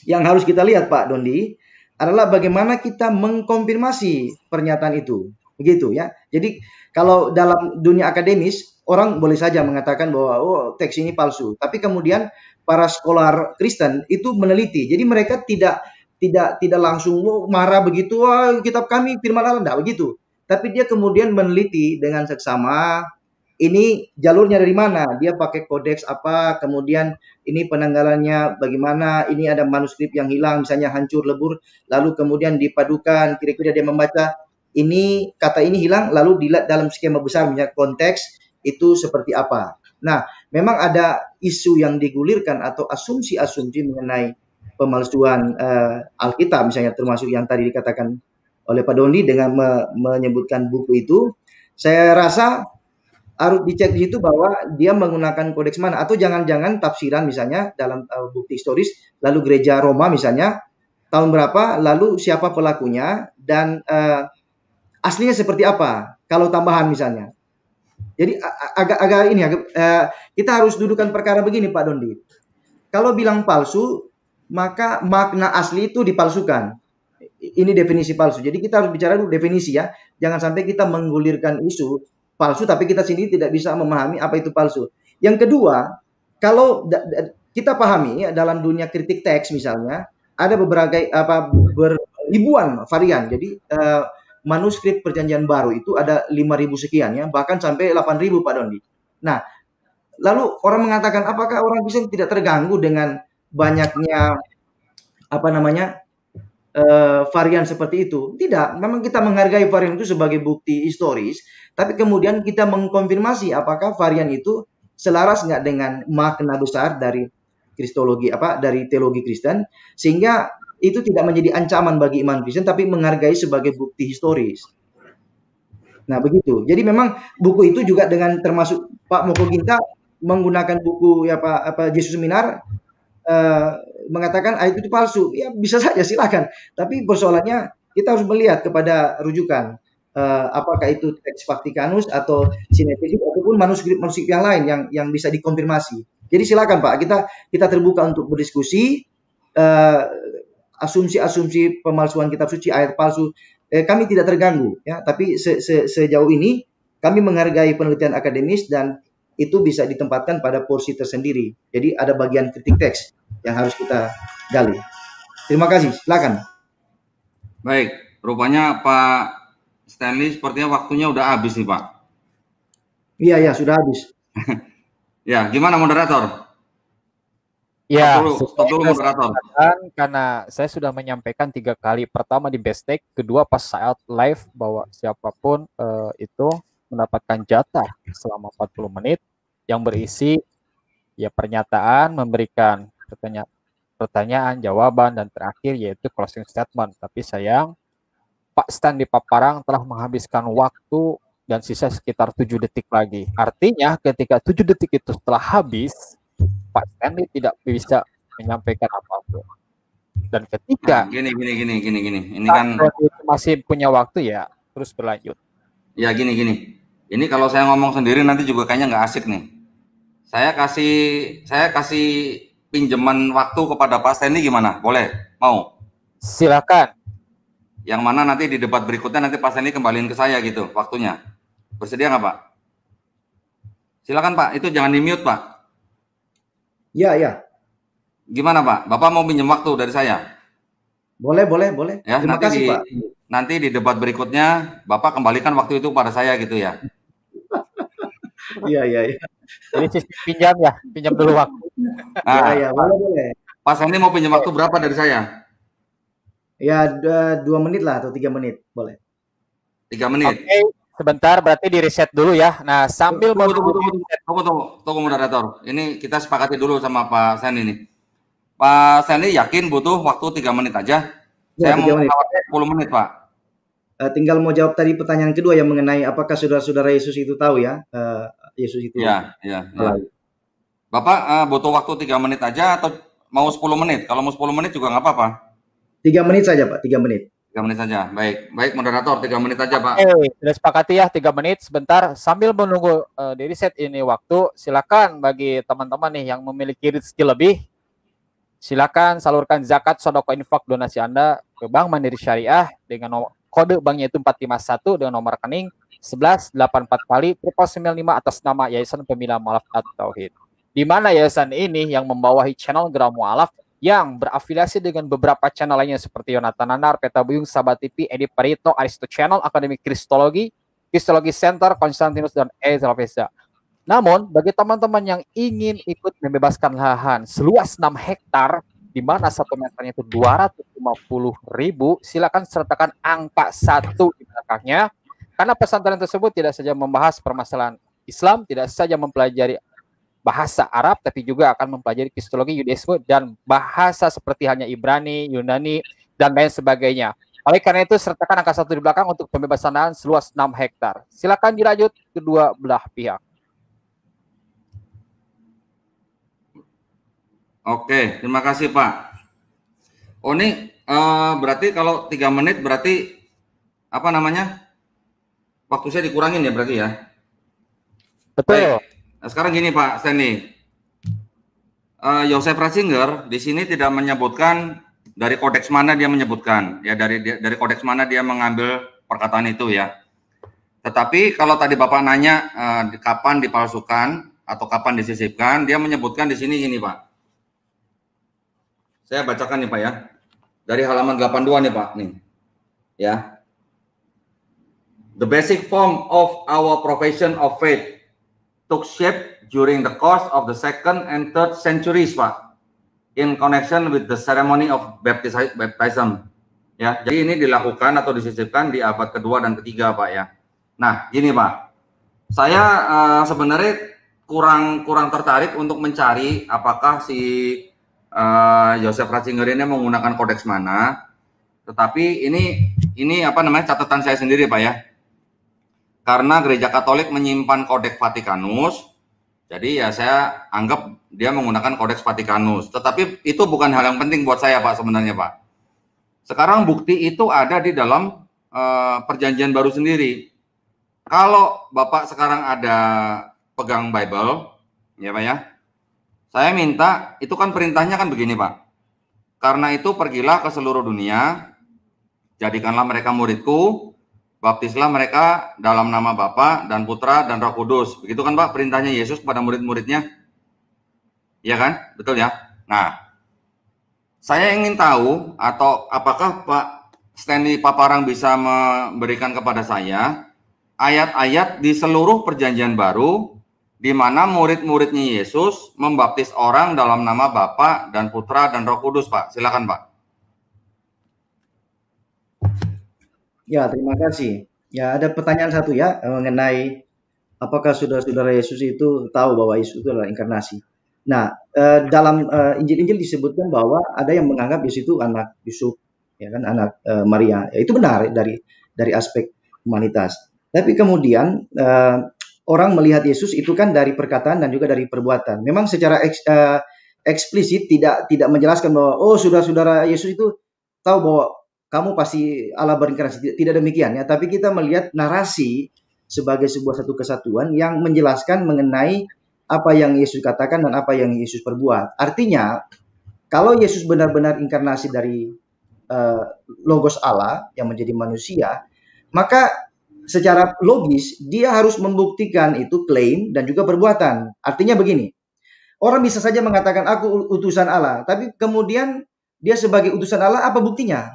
[SPEAKER 2] yang harus kita lihat Pak Dondi adalah bagaimana kita mengkonfirmasi pernyataan itu. Begitu ya. Jadi kalau dalam dunia akademis orang boleh saja mengatakan bahwa oh teks ini palsu, tapi kemudian para sekolah Kristen itu meneliti. Jadi mereka tidak tidak tidak langsung oh, marah begitu, wah oh, kitab kami firman Allah enggak begitu tapi dia kemudian meneliti dengan seksama ini jalurnya dari mana, dia pakai kodeks apa, kemudian ini penanggalannya bagaimana, ini ada manuskrip yang hilang, misalnya hancur lebur, lalu kemudian dipadukan, kira-kira dia membaca ini kata ini hilang, lalu dilihat dalam skema besar, misalnya konteks itu seperti apa. Nah, memang ada isu yang digulirkan atau asumsi-asumsi mengenai pemalsuan uh, Alkitab misalnya termasuk yang tadi dikatakan oleh Pak Doni dengan me menyebutkan buku itu, saya rasa harus dicek di situ bahwa dia menggunakan kodeks mana atau jangan-jangan tafsiran misalnya dalam uh, bukti historis lalu gereja Roma misalnya tahun berapa lalu siapa pelakunya dan uh, aslinya seperti apa kalau tambahan misalnya. Jadi agak-agak ini agak, uh, kita harus dudukan perkara begini Pak Dondi. Kalau bilang palsu maka makna asli itu dipalsukan ini definisi palsu. Jadi kita harus bicara dulu definisi ya. Jangan sampai kita menggulirkan isu palsu tapi kita sendiri tidak bisa memahami apa itu palsu. Yang kedua, kalau kita pahami ya, dalam dunia kritik teks misalnya ada beberapa apa ribuan varian. Jadi uh, manuskrip perjanjian baru itu ada 5000 sekian ya, bahkan sampai 8000 Pak Doni. Nah, lalu orang mengatakan apakah orang bisa tidak terganggu dengan banyaknya apa namanya uh, varian seperti itu. Tidak, memang kita menghargai varian itu sebagai bukti historis, tapi kemudian kita mengkonfirmasi apakah varian itu selaras nggak dengan makna besar dari kristologi apa dari teologi Kristen sehingga itu tidak menjadi ancaman bagi iman Kristen tapi menghargai sebagai bukti historis. Nah, begitu. Jadi memang buku itu juga dengan termasuk Pak Moko Ginta menggunakan buku ya Pak apa Yesus Seminar uh, mengatakan ayat ah, itu palsu, ya bisa saja silakan. Tapi persoalannya kita harus melihat kepada rujukan uh, apakah itu teks Vatikanus atau sinetetik ataupun manuskrip manuskrip yang lain yang yang bisa dikonfirmasi. Jadi silakan Pak, kita kita terbuka untuk berdiskusi eh, asumsi-asumsi pemalsuan kitab suci ayat palsu eh, kami tidak terganggu ya, tapi sejauh ini kami menghargai penelitian akademis dan itu bisa ditempatkan pada porsi tersendiri. Jadi ada bagian kritik teks yang harus kita gali. Terima kasih, silakan.
[SPEAKER 3] Baik, rupanya Pak Stanley sepertinya waktunya udah habis nih Pak.
[SPEAKER 2] Iya, ya sudah habis.
[SPEAKER 3] ya, gimana moderator? Ya, stop dulu moderator.
[SPEAKER 1] Karena saya sudah menyampaikan tiga kali. Pertama di best take, kedua pas saat live bahwa siapapun uh, itu mendapatkan jatah selama 40 menit yang berisi ya pernyataan, memberikan pertanyaan pertanyaan, jawaban, dan terakhir yaitu closing statement. Tapi sayang, Pak Stan di Paparang telah menghabiskan waktu dan sisa sekitar 7 detik lagi. Artinya ketika 7 detik itu telah habis, Pak Stanley tidak bisa menyampaikan apa-apa Dan
[SPEAKER 3] ketika nah, gini gini gini gini gini ini kan
[SPEAKER 1] masih punya waktu ya terus berlanjut.
[SPEAKER 3] Ya gini gini. Ini kalau saya ngomong sendiri nanti juga kayaknya nggak asik nih. Saya kasih saya kasih pinjaman waktu kepada Pak Steny gimana? Boleh? Mau? Silakan. Yang mana nanti di debat berikutnya nanti Pak Steny kembaliin ke saya gitu waktunya. Bersedia nggak Pak? Silakan Pak. Itu jangan di mute Pak. Ya ya. Gimana Pak? Bapak mau pinjam waktu dari saya?
[SPEAKER 2] Boleh boleh boleh. Ya, Terima nanti kasih di, Pak
[SPEAKER 3] nanti di debat berikutnya Bapak kembalikan waktu itu pada saya gitu ya.
[SPEAKER 1] Iya iya iya. Jadi pinjam ya, pinjam dulu waktu. Nah, ya, ya, boleh, boleh. Pak Sandi mau pinjam waktu berapa dari saya?
[SPEAKER 2] Ya dua menit lah atau tiga menit boleh.
[SPEAKER 1] Tiga menit. Oke, okay, sebentar berarti di reset dulu ya. Nah sambil tunggu, tunggu, tunggu, tunggu, tunggu, tunggu,
[SPEAKER 3] tunggu moderator. Ini kita sepakati dulu sama Pak Sandi nih. Pak Sandi yakin butuh waktu tiga menit aja? Iya, saya mau menit. 10 menit, Pak. Uh,
[SPEAKER 2] tinggal mau jawab tadi pertanyaan kedua yang mengenai apakah saudara-saudara Yesus itu tahu ya? Uh, Yesus itu.
[SPEAKER 3] Ya, ya. ya. Bapak uh, butuh waktu tiga menit aja atau mau 10 menit? Kalau mau 10 menit juga nggak apa-apa.
[SPEAKER 1] Tiga menit saja, Pak. Tiga menit. Tiga menit
[SPEAKER 3] saja. Baik, baik moderator tiga menit saja, Pak.
[SPEAKER 1] Eh, sudah sepakati ya tiga menit sebentar sambil menunggu uh, di reset ini waktu. Silakan bagi teman-teman nih yang memiliki rezeki lebih silakan salurkan zakat, sodoko infak donasi Anda ke Bank Mandiri Syariah dengan nomor, kode banknya itu 451 dengan nomor rekening 1184 kali 95 atas nama Yayasan Pembina Mualaf Tauhid. Di mana yayasan ini yang membawahi channel Gram Mualaf yang berafiliasi dengan beberapa channel lainnya seperti Yonatan Nanar, Peta Buyung, Sabat TV, Edi Perito, Aristo Channel, Akademi Kristologi, Kristologi Center, Konstantinus, dan Ezra Vesa. Namun, bagi teman-teman yang ingin ikut membebaskan lahan seluas 6 hektar di mana satu meternya itu 250 ribu, silakan sertakan angka satu di belakangnya. Karena pesantren tersebut tidak saja membahas permasalahan Islam, tidak saja mempelajari bahasa Arab, tapi juga akan mempelajari kristologi, Yudaisme, dan bahasa seperti hanya Ibrani, Yunani, dan lain sebagainya. Oleh karena itu, sertakan angka satu di belakang untuk pembebasan seluas 6 hektar. Silakan dirajut kedua belah pihak.
[SPEAKER 3] Oke, terima kasih Pak. Oh ini uh, berarti kalau tiga menit berarti apa namanya? Waktu saya dikurangin ya berarti ya? Betul. Baik. Nah, sekarang gini Pak Stanley. Uh, Joseph Ratzinger di sini tidak menyebutkan dari kodeks mana dia menyebutkan ya dari dari kodeks mana dia mengambil perkataan itu ya. Tetapi kalau tadi Bapak nanya uh, kapan dipalsukan atau kapan disisipkan, dia menyebutkan di sini gini Pak saya bacakan nih Pak ya. Dari halaman 82 nih Pak nih. Ya. The basic form of our profession of faith took shape during the course of the second and third centuries Pak. In connection with the ceremony of baptism. Ya, jadi ini dilakukan atau disisipkan di abad kedua dan ketiga Pak ya. Nah, gini Pak. Saya uh, sebenarnya kurang kurang tertarik untuk mencari apakah si uh, Joseph Ratzinger ini menggunakan kodeks mana. Tetapi ini ini apa namanya catatan saya sendiri Pak ya. Karena gereja Katolik menyimpan kodeks Vatikanus, jadi ya saya anggap dia menggunakan kodeks Vatikanus. Tetapi itu bukan hal yang penting buat saya Pak sebenarnya Pak. Sekarang bukti itu ada di dalam uh, perjanjian baru sendiri. Kalau Bapak sekarang ada pegang Bible, ya Pak ya, saya minta, itu kan perintahnya kan begini Pak. Karena itu pergilah ke seluruh dunia, jadikanlah mereka muridku, baptislah mereka dalam nama Bapa dan Putra dan Roh Kudus. Begitu kan Pak perintahnya Yesus kepada murid-muridnya? Iya kan? Betul ya? Nah, saya ingin tahu atau apakah Pak Stanley Paparang bisa memberikan kepada saya ayat-ayat di seluruh perjanjian baru di mana murid-muridnya Yesus membaptis orang dalam nama Bapa dan Putra dan Roh Kudus, Pak. Silakan, Pak.
[SPEAKER 2] Ya, terima kasih. Ya, ada pertanyaan satu ya eh, mengenai apakah saudara-saudara Yesus itu tahu bahwa Yesus itu adalah inkarnasi. Nah, eh, dalam eh, Injil-Injil eh, disebutkan bahwa ada yang menganggap Yesus itu anak Yusuf, ya kan, anak eh, Maria. Ya, itu benar dari dari aspek humanitas. Tapi kemudian eh, orang melihat Yesus itu kan dari perkataan dan juga dari perbuatan. Memang secara eks, uh, eksplisit tidak tidak menjelaskan bahwa oh saudara-saudara Yesus itu tahu bahwa kamu pasti Allah berinkarnasi. Tidak, tidak demikian ya, tapi kita melihat narasi sebagai sebuah satu kesatuan yang menjelaskan mengenai apa yang Yesus katakan dan apa yang Yesus perbuat. Artinya, kalau Yesus benar-benar inkarnasi dari uh, logos Allah yang menjadi manusia, maka secara logis dia harus membuktikan itu klaim dan juga perbuatan. Artinya begini. Orang bisa saja mengatakan aku utusan Allah, tapi kemudian dia sebagai utusan Allah apa buktinya?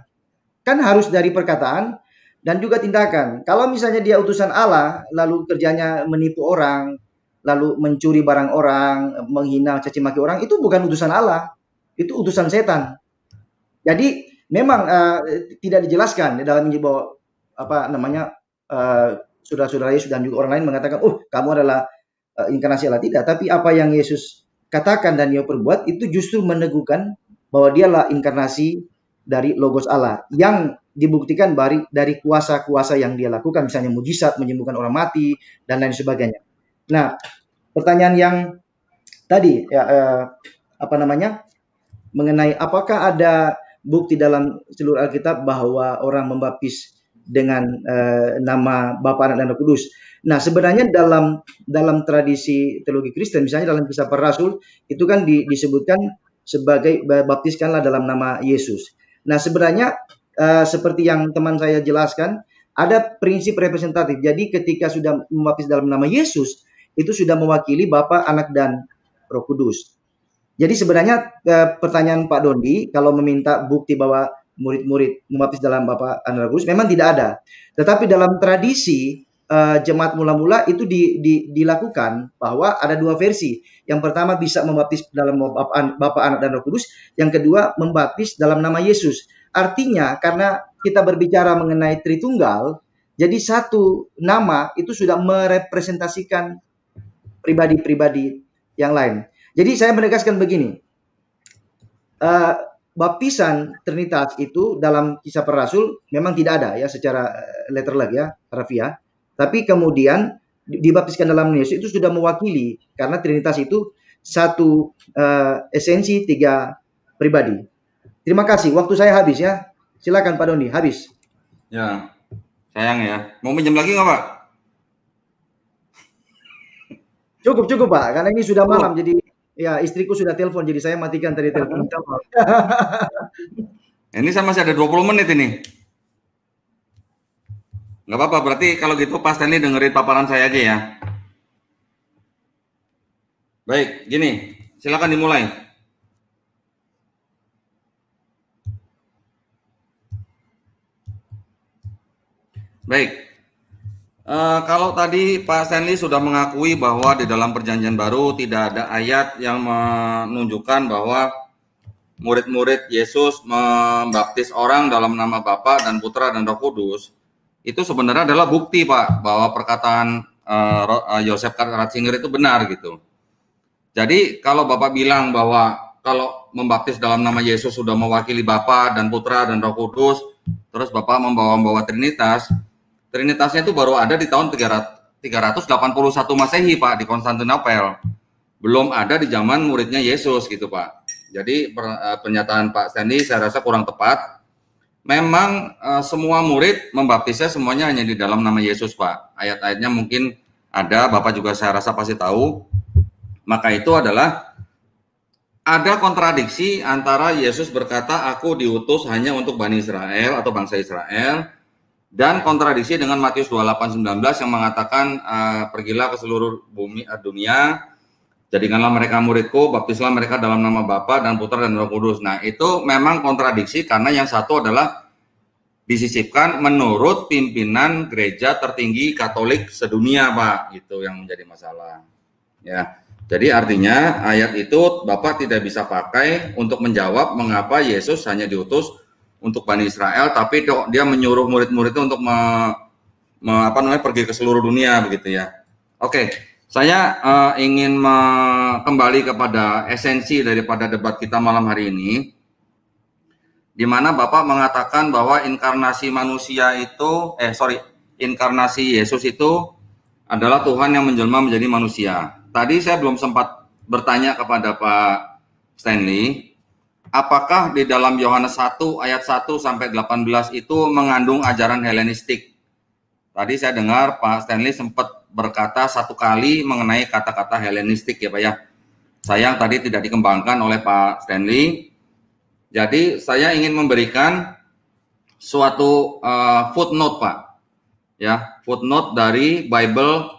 [SPEAKER 2] Kan harus dari perkataan dan juga tindakan. Kalau misalnya dia utusan Allah lalu kerjanya menipu orang, lalu mencuri barang orang, menghina caci maki orang itu bukan utusan Allah. Itu utusan setan. Jadi memang uh, tidak dijelaskan dalam Injil apa namanya uh, saudara-saudara Yesus dan juga orang lain mengatakan, "Oh, kamu adalah uh, inkarnasi Allah." Tidak, tapi apa yang Yesus katakan dan dia perbuat itu justru meneguhkan bahwa dialah inkarnasi dari logos Allah yang dibuktikan dari dari kuasa-kuasa yang dia lakukan, misalnya mujizat, menyembuhkan orang mati dan lain sebagainya. Nah, pertanyaan yang tadi ya uh, apa namanya? mengenai apakah ada bukti dalam seluruh Alkitab bahwa orang membaptis dengan uh, nama Bapa, Anak, dan Roh Kudus. Nah, sebenarnya dalam dalam tradisi teologi Kristen, misalnya dalam kisah para rasul, itu kan di, disebutkan sebagai baptiskanlah dalam nama Yesus. Nah, sebenarnya uh, seperti yang teman saya jelaskan, ada prinsip representatif. Jadi ketika sudah membaptis dalam nama Yesus, itu sudah mewakili Bapa, Anak, dan Roh Kudus. Jadi sebenarnya eh, pertanyaan Pak Dondi, kalau meminta bukti bahwa murid-murid membaptis dalam Bapak Anak Kudus memang tidak ada. Tetapi dalam tradisi uh, jemaat mula-mula itu di, di, dilakukan bahwa ada dua versi. Yang pertama bisa membaptis dalam bapa Bapa Anak dan Roh Kudus, yang kedua membaptis dalam nama Yesus. Artinya karena kita berbicara mengenai Tritunggal, jadi satu nama itu sudah merepresentasikan pribadi-pribadi yang lain. Jadi saya menegaskan begini, uh, baptisan Trinitas itu dalam kisah para rasul memang tidak ada ya secara eh, letter lagi ya harfiah. Tapi kemudian dibaptiskan dalam Yesus itu sudah mewakili karena Trinitas itu satu uh, esensi tiga pribadi. Terima kasih. Waktu saya habis ya. Silakan Pak Doni, habis.
[SPEAKER 3] Ya. Sayang ya. Mau minjem lagi nggak Pak?
[SPEAKER 2] Cukup cukup Pak, karena ini sudah malam oh. jadi Ya, istriku sudah telepon, jadi saya matikan tadi telepon.
[SPEAKER 3] ini saya masih ada 20 menit ini. Gak apa-apa, berarti kalau gitu Pak Stanley dengerin paparan saya aja ya. Baik, gini, silakan dimulai. Baik, Eh, kalau tadi Pak Stanley sudah mengakui bahwa di dalam perjanjian baru tidak ada ayat yang menunjukkan bahwa murid-murid Yesus membaptis orang dalam nama Bapa dan Putra dan Roh Kudus, itu sebenarnya adalah bukti Pak bahwa perkataan uh, Yosef Ratzinger itu benar gitu. Jadi kalau Bapak bilang bahwa kalau membaptis dalam nama Yesus sudah mewakili Bapa dan Putra dan Roh Kudus, terus Bapak membawa-bawa Trinitas, Trinitasnya itu baru ada di tahun 381 Masehi, Pak, di Konstantinopel. Belum ada di zaman muridnya Yesus gitu, Pak. Jadi e, pernyataan Pak Sandy, saya rasa kurang tepat. Memang e, semua murid membaptisnya semuanya hanya di dalam nama Yesus, Pak. Ayat-ayatnya mungkin ada, Bapak juga saya rasa pasti tahu. Maka itu adalah ada kontradiksi antara Yesus berkata, "Aku diutus hanya untuk Bani Israel atau bangsa Israel," dan kontradiksi dengan Matius 28:19 yang mengatakan uh, pergilah ke seluruh bumi uh, dunia jadikanlah mereka muridku baptislah mereka dalam nama Bapa dan Putra dan Roh Kudus. Nah, itu memang kontradiksi karena yang satu adalah disisipkan menurut pimpinan gereja tertinggi Katolik sedunia, Pak. Itu yang menjadi masalah. Ya. Jadi artinya ayat itu Bapak tidak bisa pakai untuk menjawab mengapa Yesus hanya diutus untuk Bani Israel, tapi dia menyuruh murid-muridnya untuk me, me, apa namanya pergi ke seluruh dunia begitu ya. Oke, saya uh, ingin kembali kepada esensi daripada debat kita malam hari ini, di mana Bapak mengatakan bahwa inkarnasi manusia itu, eh sorry, inkarnasi Yesus itu adalah Tuhan yang menjelma menjadi manusia. Tadi saya belum sempat bertanya kepada Pak Stanley apakah di dalam Yohanes 1 ayat 1 sampai 18 itu mengandung ajaran Helenistik? Tadi saya dengar Pak Stanley sempat berkata satu kali mengenai kata-kata Helenistik ya Pak ya. Sayang tadi tidak dikembangkan oleh Pak Stanley. Jadi saya ingin memberikan suatu uh, footnote Pak. Ya, footnote dari Bible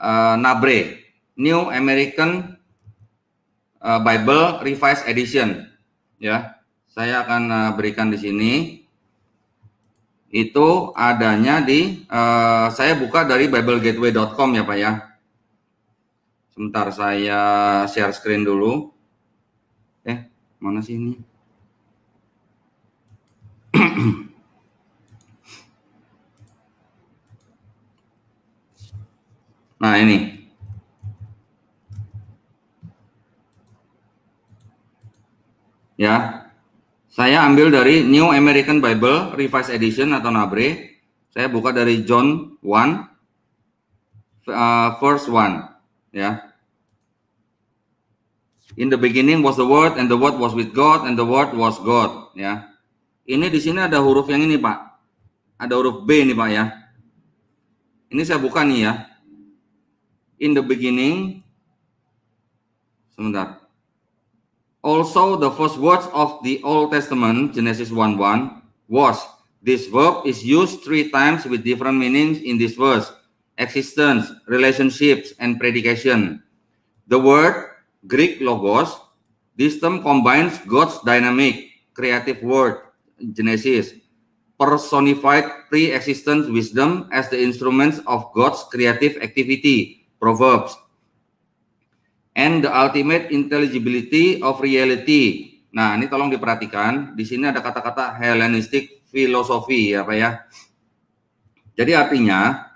[SPEAKER 3] uh, Nabre, New American uh, Bible Revised Edition ya saya akan eh, berikan di sini itu adanya di uh, saya buka dari biblegateway.com ya Pak ya. Sebentar saya share screen dulu. Eh, mana sih ini? nah, ini. ya saya ambil dari New American Bible Revised Edition atau Nabre saya buka dari John 1 uh, verse 1 ya In the beginning was the word and the word was with God and the word was God ya ini di sini ada huruf yang ini Pak ada huruf B nih Pak ya ini saya buka nih ya in the beginning sebentar Also, the first words of the Old Testament, Genesis 1 1, was. This verb is used three times with different meanings in this verse existence, relationships, and predication. The word Greek logos, this term combines God's dynamic, creative word, Genesis, personified pre existence wisdom as the instruments of God's creative activity, Proverbs and the ultimate intelligibility of reality. Nah, ini tolong diperhatikan. Di sini ada kata-kata Hellenistic philosophy ya, Pak ya. Jadi artinya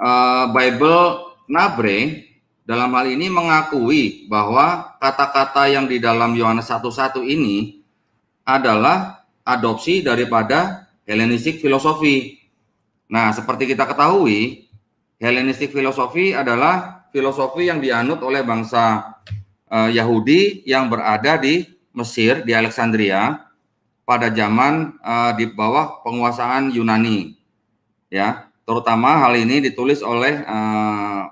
[SPEAKER 3] uh, Bible Nabre dalam hal ini mengakui bahwa kata-kata yang di dalam Yohanes 1:1 ini adalah adopsi daripada Hellenistic philosophy. Nah, seperti kita ketahui, Hellenistic philosophy adalah filosofi yang dianut oleh bangsa uh, Yahudi yang berada di Mesir di Alexandria pada zaman uh, di bawah penguasaan Yunani. Ya, terutama hal ini ditulis oleh uh,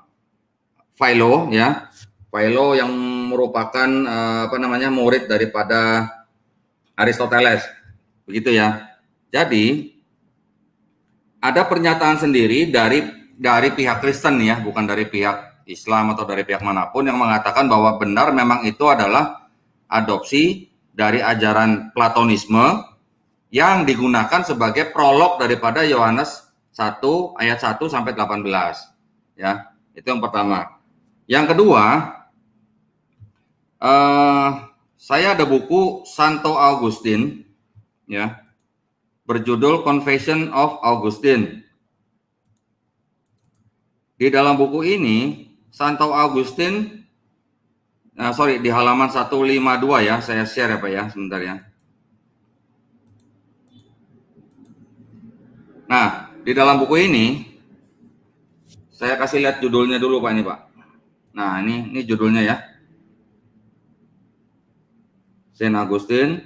[SPEAKER 3] Philo ya. Philo yang merupakan uh, apa namanya murid daripada Aristoteles. Begitu ya. Jadi ada pernyataan sendiri dari dari pihak Kristen ya, bukan dari pihak Islam atau dari pihak manapun yang mengatakan bahwa benar memang itu adalah adopsi dari ajaran Platonisme yang digunakan sebagai prolog daripada Yohanes 1 ayat 1 sampai 18. Ya, itu yang pertama. Yang kedua, eh, saya ada buku Santo Augustin ya berjudul Confession of Augustine. Di dalam buku ini Santo Agustin Nah, sorry, di halaman 152 ya, saya share ya Pak ya, sebentar ya. Nah, di dalam buku ini, saya kasih lihat judulnya dulu Pak ini Pak. Nah, ini, ini judulnya ya. Saint Agustin.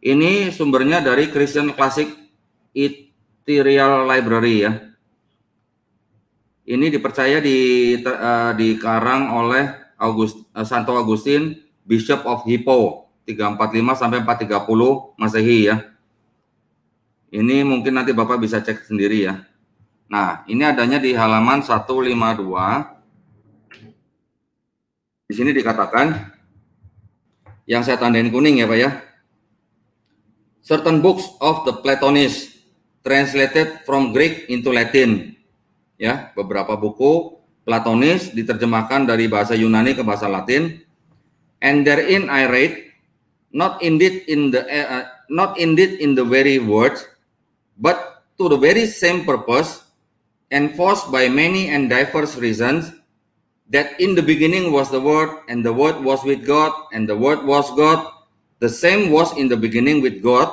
[SPEAKER 3] Ini sumbernya dari Christian Classic Ethereal Library ya. Ini dipercaya di uh, dikarang oleh August, uh, Santo Agustin, Bishop of Hippo, 345 sampai 430 Masehi ya. Ini mungkin nanti Bapak bisa cek sendiri ya. Nah, ini adanya di halaman 152. Di sini dikatakan yang saya tandain kuning ya, Pak ya. Certain books of the Platonists translated from Greek into Latin ya beberapa buku Platonis diterjemahkan dari bahasa Yunani ke bahasa Latin. And therein I read, not indeed in the uh, not indeed in the very words, but to the very same purpose, enforced by many and diverse reasons, that in the beginning was the Word, and the Word was with God, and the Word was God. The same was in the beginning with God.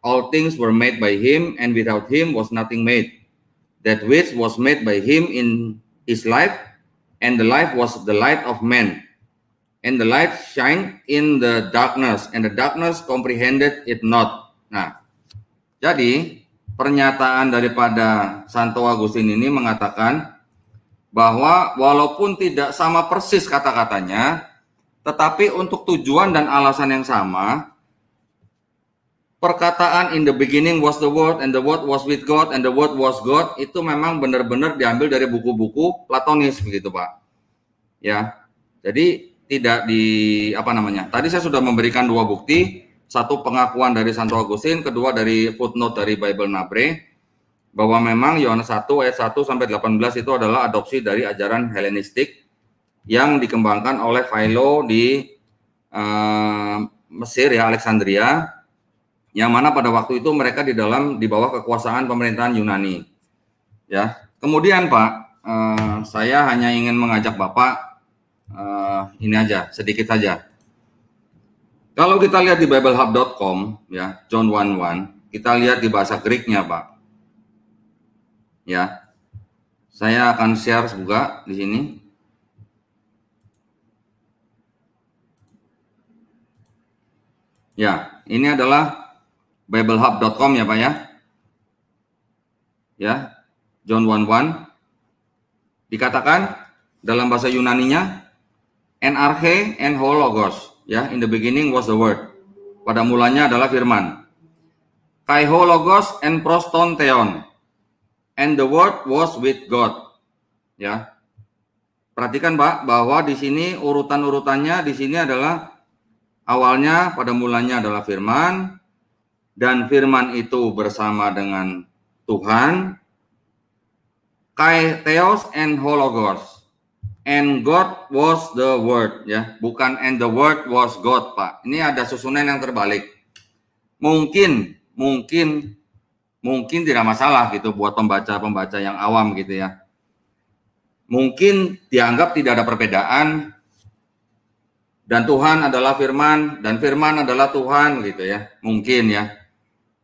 [SPEAKER 3] All things were made by Him, and without Him was nothing made that which was made by him in his life, and the life was the light of men. And the light shine in the darkness, and the darkness comprehended it not. Nah, jadi pernyataan daripada Santo Agustin ini mengatakan bahwa walaupun tidak sama persis kata-katanya, tetapi untuk tujuan dan alasan yang sama, perkataan in the beginning was the word and the word was with God and the word was God itu memang benar-benar diambil dari buku-buku platonis begitu Pak. Ya. Jadi tidak di apa namanya? Tadi saya sudah memberikan dua bukti, satu pengakuan dari Santo Agustin, kedua dari footnote dari Bible Nabre bahwa memang Yohanes 1 ayat 1 sampai 18 itu adalah adopsi dari ajaran Helenistik yang dikembangkan oleh Philo di uh, Mesir ya Alexandria yang mana pada waktu itu mereka di dalam di bawah kekuasaan pemerintahan Yunani. Ya. Kemudian Pak, eh, saya hanya ingin mengajak Bapak eh, ini aja, sedikit saja. Kalau kita lihat di biblehub.com ya, John 11, kita lihat di bahasa Greeknya, Pak. Ya. Saya akan share juga di sini. Ya, ini adalah biblehub.com ya Pak ya. Ya, John 1:1 dikatakan dalam bahasa yunani Yunaninya enarche en hologos ya in the beginning was the word pada mulanya adalah firman kai hologos en proston theon and the word was with God ya perhatikan Pak bahwa di sini urutan-urutannya di sini adalah awalnya pada mulanya adalah firman dan firman itu bersama dengan Tuhan, Kai Theos and Hologos. And God was the Word, ya. Bukan and the Word was God, Pak. Ini ada susunan yang terbalik. Mungkin, mungkin, mungkin tidak masalah gitu buat pembaca-pembaca yang awam gitu ya. Mungkin dianggap tidak ada perbedaan dan Tuhan adalah firman dan firman adalah Tuhan gitu ya. Mungkin ya.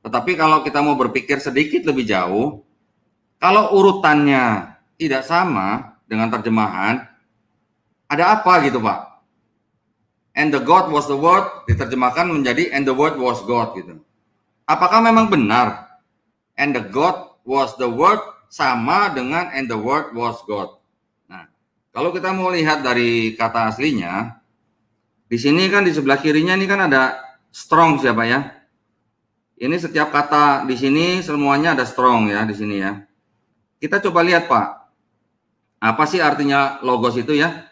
[SPEAKER 3] Tetapi kalau kita mau berpikir sedikit lebih jauh, kalau urutannya tidak sama dengan terjemahan, ada apa gitu Pak? And the God was the Word diterjemahkan menjadi and the Word was God gitu. Apakah memang benar and the God was the Word sama dengan and the Word was God? Nah, kalau kita mau lihat dari kata aslinya, di sini kan di sebelah kirinya ini kan ada strong siapa ya? Ini setiap kata di sini semuanya ada strong ya di sini ya. Kita coba lihat Pak. Apa sih artinya logos itu ya?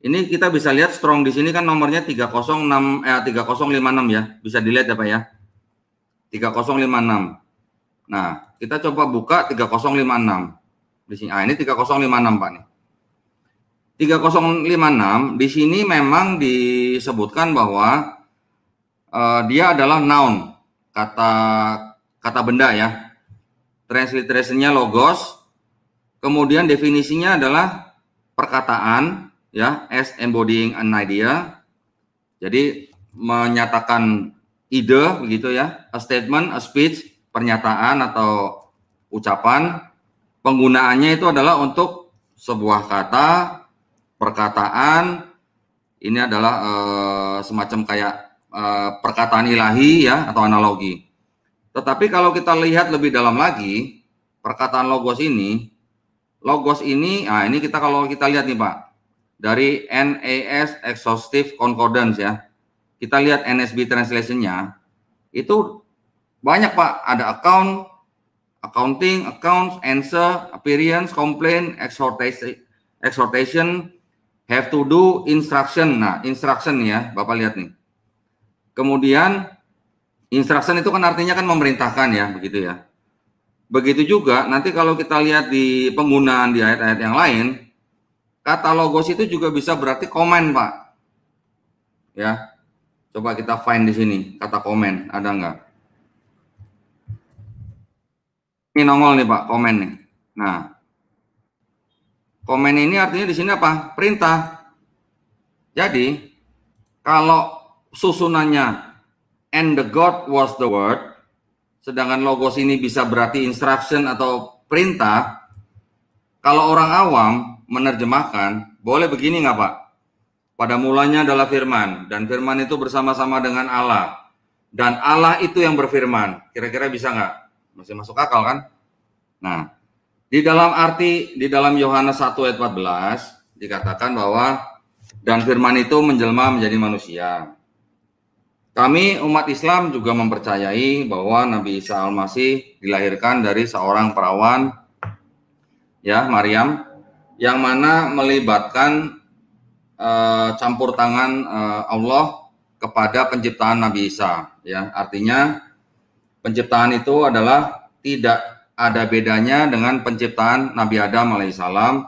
[SPEAKER 3] Ini kita bisa lihat strong di sini kan nomornya 306 eh 3056 ya. Bisa dilihat ya Pak ya. 3056. Nah, kita coba buka 3056. Di sini ah ini 3056 Pak nih. 3056 di sini memang disebutkan bahwa uh, dia adalah noun kata kata benda ya. transliterasinya logos. Kemudian definisinya adalah perkataan ya as embodying an idea. Jadi menyatakan ide begitu ya, a statement, a speech, pernyataan atau ucapan. Penggunaannya itu adalah untuk sebuah kata, perkataan. Ini adalah e, semacam kayak Eh, perkataan ilahi ya atau analogi. Tetapi kalau kita lihat lebih dalam lagi perkataan logos ini, logos ini, ah ini kita kalau kita lihat nih Pak dari NAS Exhaustive Concordance ya, kita lihat NSB translationnya itu banyak Pak ada account, accounting, accounts, answer, appearance, complaint, exhortation, exhortation, have to do, instruction. Nah, instruction ya, Bapak lihat nih. Kemudian instruction itu kan artinya kan memerintahkan ya, begitu ya. Begitu juga nanti kalau kita lihat di penggunaan di ayat-ayat yang lain, kata logos itu juga bisa berarti komen, Pak. Ya. Coba kita find di sini kata komen, ada enggak? Ini nongol nih, Pak, komen nih. Nah, komen ini artinya di sini apa? Perintah. Jadi, kalau susunannya and the God was the word, sedangkan logos ini bisa berarti instruction atau perintah. Kalau orang awam menerjemahkan, boleh begini nggak Pak? Pada mulanya adalah firman, dan firman itu bersama-sama dengan Allah. Dan Allah itu yang berfirman. Kira-kira bisa nggak? Masih masuk akal kan? Nah, di dalam arti, di dalam Yohanes 1 ayat 14, dikatakan bahwa dan firman itu menjelma menjadi manusia. Kami umat Islam juga mempercayai bahwa Nabi Isa Al-Masih dilahirkan dari seorang perawan ya Maryam yang mana melibatkan uh, campur tangan uh, Allah kepada penciptaan Nabi Isa ya. Artinya penciptaan itu adalah tidak ada bedanya dengan penciptaan Nabi Adam alaihissalam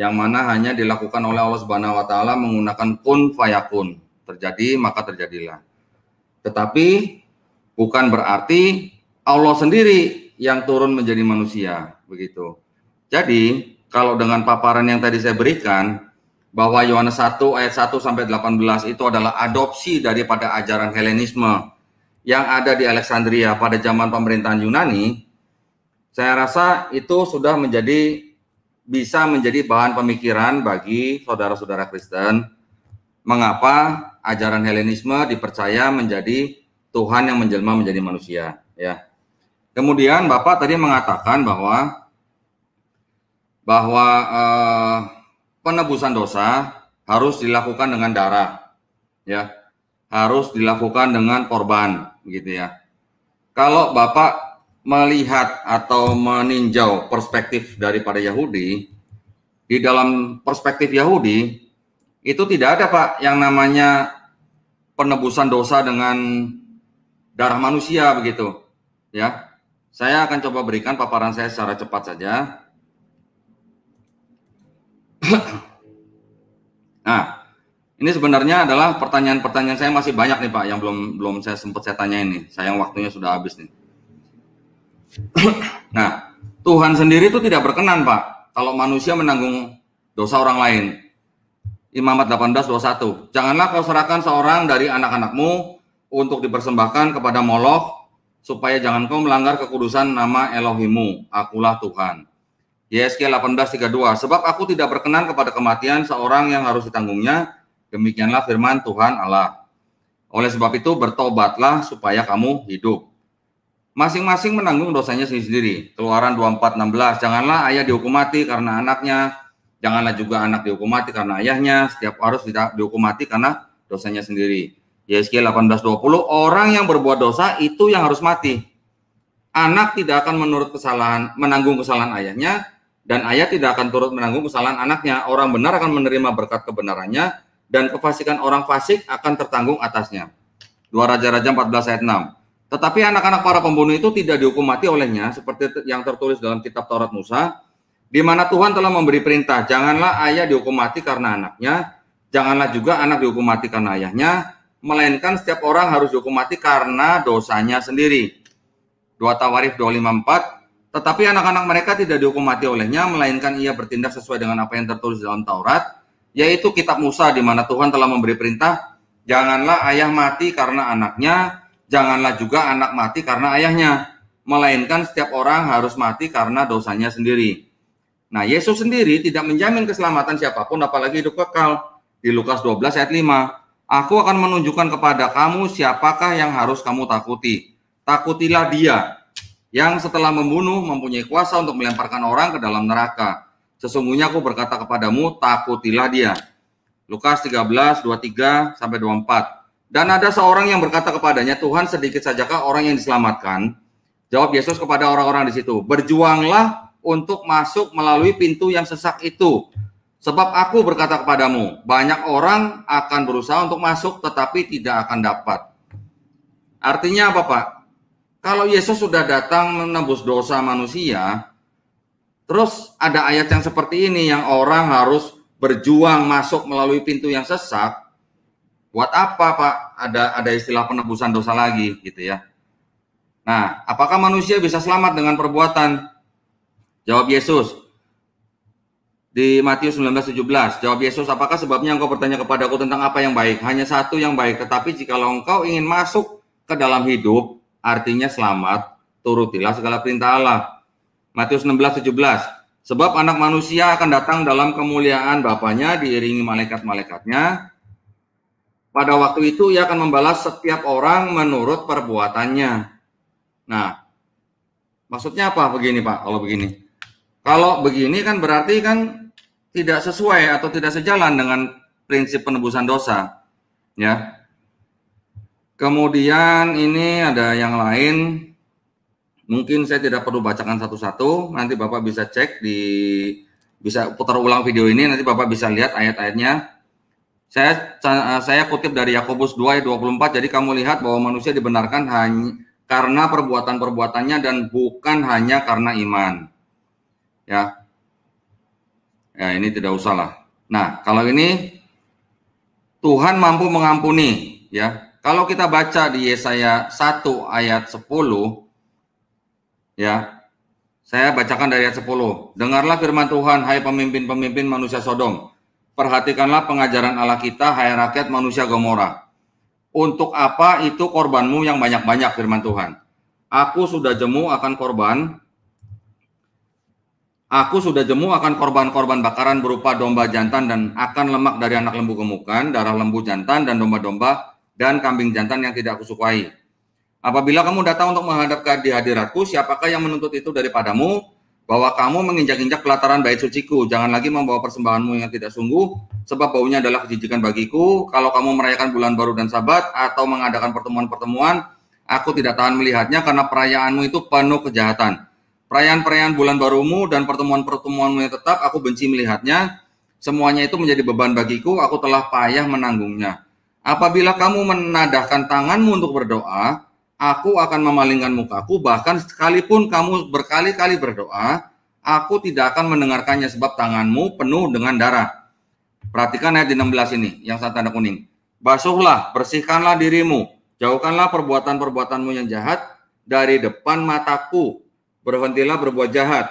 [SPEAKER 3] yang mana hanya dilakukan oleh Allah Subhanahu wa taala menggunakan kun fayakun. Terjadi maka terjadilah. Tetapi bukan berarti Allah sendiri yang turun menjadi manusia, begitu. Jadi, kalau dengan paparan yang tadi saya berikan bahwa Yohanes 1 ayat 1 sampai 18 itu adalah adopsi daripada ajaran Helenisme yang ada di Alexandria pada zaman pemerintahan Yunani, saya rasa itu sudah menjadi bisa menjadi bahan pemikiran bagi saudara-saudara Kristen mengapa ajaran Helenisme dipercaya menjadi Tuhan yang menjelma menjadi manusia, ya. Kemudian Bapak tadi mengatakan bahwa bahwa eh, penebusan dosa harus dilakukan dengan darah, ya. Harus dilakukan dengan korban, gitu ya. Kalau Bapak melihat atau meninjau perspektif daripada Yahudi, di dalam perspektif Yahudi, itu tidak ada Pak yang namanya penebusan dosa dengan darah manusia begitu. Ya. Saya akan coba berikan paparan saya secara cepat saja. nah, ini sebenarnya adalah pertanyaan-pertanyaan saya masih banyak nih Pak yang belum belum saya sempat saya tanya ini. Sayang waktunya sudah habis nih. nah, Tuhan sendiri itu tidak berkenan Pak kalau manusia menanggung dosa orang lain. Imamat 1821. Janganlah kau serahkan seorang dari anak-anakmu untuk dipersembahkan kepada Moloch, supaya jangan kau melanggar kekudusan nama Elohimu. Akulah Tuhan. Yeskel 1832. Sebab aku tidak berkenan kepada kematian seorang yang harus ditanggungnya. Demikianlah firman Tuhan Allah. Oleh sebab itu bertobatlah supaya kamu hidup. Masing-masing menanggung dosanya sendiri-sendiri. Keluaran 24:16. Janganlah ayah dihukum mati karena anaknya Janganlah juga anak dihukum mati karena ayahnya, setiap tidak dihukum mati karena dosanya sendiri. Yeskiel 18:20 orang yang berbuat dosa itu yang harus mati. Anak tidak akan menurut kesalahan menanggung kesalahan ayahnya dan ayah tidak akan turut menanggung kesalahan anaknya. Orang benar akan menerima berkat kebenarannya dan kefasikan orang fasik akan tertanggung atasnya. 2 Raja-Raja 14 ayat 6. Tetapi anak-anak para pembunuh itu tidak dihukum mati olehnya seperti yang tertulis dalam kitab Taurat Musa di mana Tuhan telah memberi perintah, janganlah ayah dihukum mati karena anaknya, janganlah juga anak dihukum mati karena ayahnya, melainkan setiap orang harus dihukum mati karena dosanya sendiri. dua Tawarif 254, tetapi anak-anak mereka tidak dihukum mati olehnya, melainkan ia bertindak sesuai dengan apa yang tertulis dalam Taurat, yaitu kitab Musa di mana Tuhan telah memberi perintah, janganlah ayah mati karena anaknya, janganlah juga anak mati karena ayahnya, melainkan setiap orang harus mati karena dosanya sendiri. Nah, Yesus sendiri tidak menjamin keselamatan siapapun apalagi hidup kekal. Di Lukas 12 ayat 5, Aku akan menunjukkan kepada kamu siapakah yang harus kamu takuti. Takutilah dia yang setelah membunuh mempunyai kuasa untuk melemparkan orang ke dalam neraka. Sesungguhnya aku berkata kepadamu, takutilah dia. Lukas 13, 23 sampai 24. Dan ada seorang yang berkata kepadanya, Tuhan sedikit sajakah orang yang diselamatkan? Jawab Yesus kepada orang-orang di situ, berjuanglah untuk masuk melalui pintu yang sesak itu. Sebab aku berkata kepadamu, banyak orang akan berusaha untuk masuk tetapi tidak akan dapat. Artinya apa, Pak? Kalau Yesus sudah datang menembus dosa manusia, terus ada ayat yang seperti ini yang orang harus berjuang masuk melalui pintu yang sesak. Buat apa, Pak? Ada ada istilah penebusan dosa lagi gitu ya. Nah, apakah manusia bisa selamat dengan perbuatan? Jawab Yesus. Di Matius 19:17, jawab Yesus, "Apakah sebabnya engkau bertanya kepadaku tentang apa yang baik? Hanya satu yang baik, tetapi jika engkau ingin masuk ke dalam hidup, artinya selamat, turutilah segala perintah Allah." Matius 16:17, "Sebab anak manusia akan datang dalam kemuliaan Bapaknya diiringi malaikat-malaikatnya. Pada waktu itu ia akan membalas setiap orang menurut perbuatannya." Nah, maksudnya apa begini, Pak? Kalau begini, kalau begini kan berarti kan tidak sesuai atau tidak sejalan dengan prinsip penebusan dosa. Ya. Kemudian ini ada yang lain. Mungkin saya tidak perlu bacakan satu-satu, nanti Bapak bisa cek di bisa putar ulang video ini nanti Bapak bisa lihat ayat-ayatnya. Saya saya kutip dari Yakobus 2 ayat 24. Jadi kamu lihat bahwa manusia dibenarkan hanya karena perbuatan-perbuatannya dan bukan hanya karena iman ya. Ya, ini tidak usah lah. Nah, kalau ini Tuhan mampu mengampuni, ya. Kalau kita baca di Yesaya 1 ayat 10 ya. Saya bacakan dari ayat 10. Dengarlah firman Tuhan, hai pemimpin-pemimpin manusia Sodom. Perhatikanlah pengajaran Allah kita, hai rakyat manusia Gomora. Untuk apa itu korbanmu yang banyak-banyak firman Tuhan? Aku sudah jemu akan korban Aku sudah jemu akan korban-korban bakaran berupa domba jantan dan akan lemak dari anak lembu gemukan, darah lembu jantan dan domba-domba dan kambing jantan yang tidak aku sukai. Apabila kamu datang untuk menghadap ke hadiratku, siapakah yang menuntut itu daripadamu? Bahwa kamu menginjak-injak pelataran bait suciku, jangan lagi membawa persembahanmu yang tidak sungguh, sebab baunya adalah kejijikan bagiku. Kalau kamu merayakan bulan baru dan sabat, atau mengadakan pertemuan-pertemuan, aku tidak tahan melihatnya karena perayaanmu itu penuh kejahatan. Perayaan-perayaan bulan barumu dan pertemuan-pertemuanmu yang tetap, aku benci melihatnya. Semuanya itu menjadi beban bagiku, aku telah payah menanggungnya. Apabila kamu menadahkan tanganmu untuk berdoa, aku akan memalingkan mukaku, bahkan sekalipun kamu berkali-kali berdoa, aku tidak akan mendengarkannya sebab tanganmu penuh dengan darah. Perhatikan ayat 16 ini, yang saat tanda kuning. Basuhlah, bersihkanlah dirimu, jauhkanlah perbuatan-perbuatanmu yang jahat dari depan mataku, Berhentilah berbuat jahat,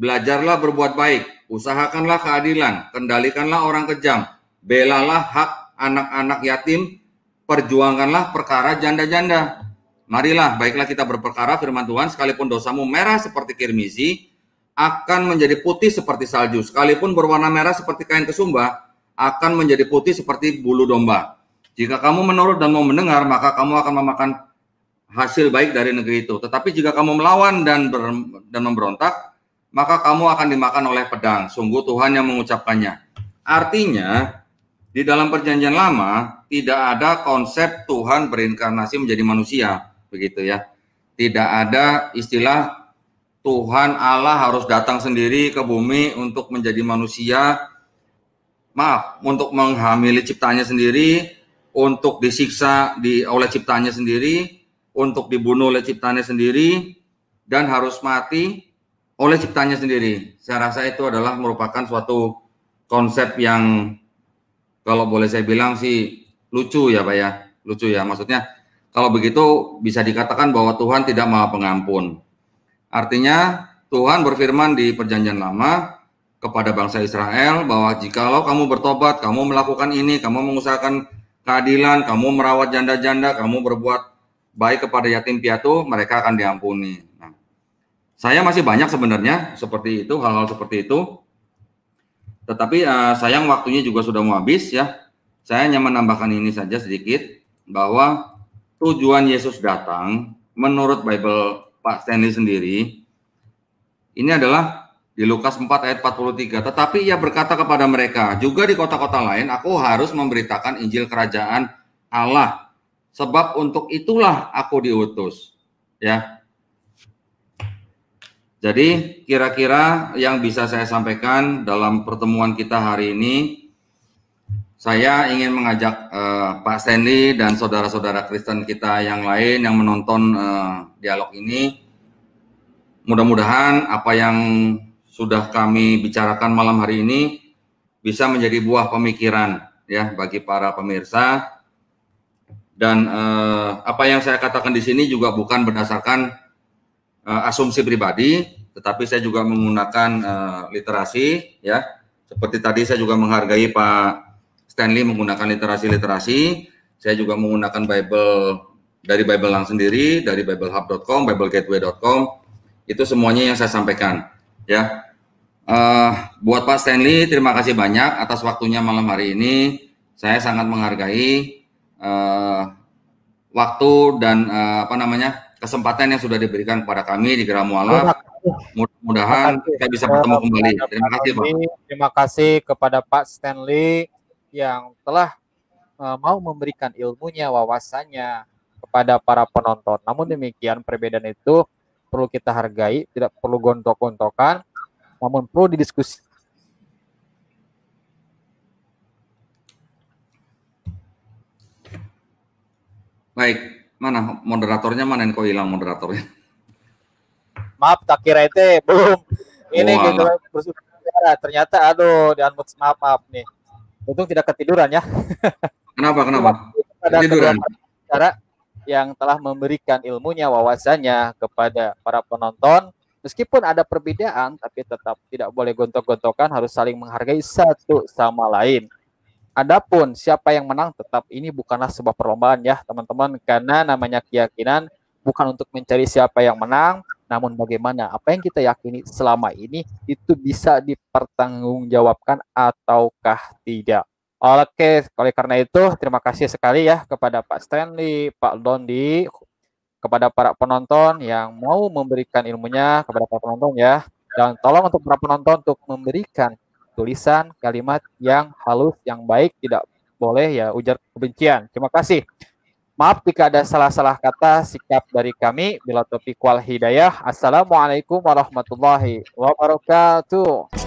[SPEAKER 3] belajarlah berbuat baik, usahakanlah keadilan, kendalikanlah orang kejam, belalah hak anak-anak yatim, perjuangkanlah perkara janda-janda. Marilah, baiklah kita berperkara firman Tuhan, sekalipun dosamu merah seperti kirmizi, akan menjadi putih seperti salju, sekalipun berwarna merah seperti kain kesumba, akan menjadi putih seperti bulu domba. Jika kamu menurut dan mau mendengar, maka kamu akan memakan hasil baik dari negeri itu. Tetapi jika kamu melawan dan ber, dan memberontak, maka kamu akan dimakan oleh pedang. Sungguh Tuhan yang mengucapkannya. Artinya, di dalam perjanjian lama tidak ada konsep Tuhan berinkarnasi menjadi manusia, begitu ya. Tidak ada istilah Tuhan Allah harus datang sendiri ke bumi untuk menjadi manusia. Maaf, untuk menghamili ciptanya sendiri, untuk disiksa di oleh ciptanya sendiri, untuk dibunuh oleh ciptanya sendiri dan harus mati oleh ciptanya sendiri. Saya rasa itu adalah merupakan suatu konsep yang kalau boleh saya bilang sih lucu ya Pak ya. Lucu ya maksudnya kalau begitu bisa dikatakan bahwa Tuhan tidak maha pengampun. Artinya Tuhan berfirman di perjanjian lama kepada bangsa Israel bahwa jikalau kamu bertobat, kamu melakukan ini, kamu mengusahakan keadilan, kamu merawat janda-janda, kamu berbuat baik kepada yatim piatu, mereka akan diampuni. Nah, saya masih banyak sebenarnya seperti itu, hal-hal seperti itu. Tetapi uh, sayang waktunya juga sudah mau habis ya. Saya hanya menambahkan ini saja sedikit bahwa tujuan Yesus datang menurut Bible Pak Stanley sendiri ini adalah di Lukas 4 ayat 43. Tetapi ia berkata kepada mereka, juga di kota-kota lain aku harus memberitakan Injil kerajaan Allah sebab untuk itulah aku diutus. Ya. Jadi kira-kira yang bisa saya sampaikan dalam pertemuan kita hari ini saya ingin mengajak uh, Pak Stanley dan saudara-saudara Kristen kita yang lain yang menonton uh, dialog ini mudah-mudahan apa yang sudah kami bicarakan malam hari ini bisa menjadi buah pemikiran ya bagi para pemirsa dan eh, apa yang saya katakan di sini juga bukan berdasarkan eh, asumsi pribadi, tetapi saya juga menggunakan eh, literasi, ya. Seperti tadi saya juga menghargai Pak Stanley menggunakan literasi-literasi. Saya juga menggunakan Bible dari Bible Lang sendiri, dari BibleHub.com, BibleGateway.com. Itu semuanya yang saya sampaikan, ya. Uh, buat Pak Stanley, terima kasih banyak atas waktunya malam hari ini. Saya sangat menghargai uh, waktu dan uh, apa namanya kesempatan yang sudah diberikan kepada kami di Gramuala. Mudah-mudahan kita bisa bertemu kembali. Terima kasih, Pak.
[SPEAKER 1] Terima kasih kepada Pak Stanley yang telah uh, mau memberikan ilmunya, wawasannya kepada para penonton. Namun demikian perbedaan itu perlu kita hargai, tidak perlu gontok-gontokan, namun perlu didiskusikan.
[SPEAKER 3] Baik, mana moderatornya mana yang kau hilang moderatornya?
[SPEAKER 1] Maaf, tak kira itu belum. Ini oh, gitu ternyata aduh di unmute maaf maaf nih. Untung tidak ketiduran ya.
[SPEAKER 3] Kenapa kenapa? Ada ketiduran.
[SPEAKER 1] Cara yang telah memberikan ilmunya wawasannya kepada para penonton. Meskipun ada perbedaan, tapi tetap tidak boleh gontok-gontokan, harus saling menghargai satu sama lain. Adapun siapa yang menang tetap ini bukanlah sebuah perlombaan ya teman-teman karena namanya keyakinan bukan untuk mencari siapa yang menang namun bagaimana apa yang kita yakini selama ini itu bisa dipertanggungjawabkan ataukah tidak. Oke, oleh karena itu terima kasih sekali ya kepada Pak Stanley, Pak Dondi, kepada para penonton yang mau memberikan ilmunya kepada para penonton ya. Dan tolong untuk para penonton untuk memberikan tulisan, kalimat yang halus, yang baik, tidak boleh ya ujar kebencian. Terima kasih. Maaf jika ada salah-salah kata sikap dari kami. Bila topik wal hidayah. Assalamualaikum warahmatullahi wabarakatuh.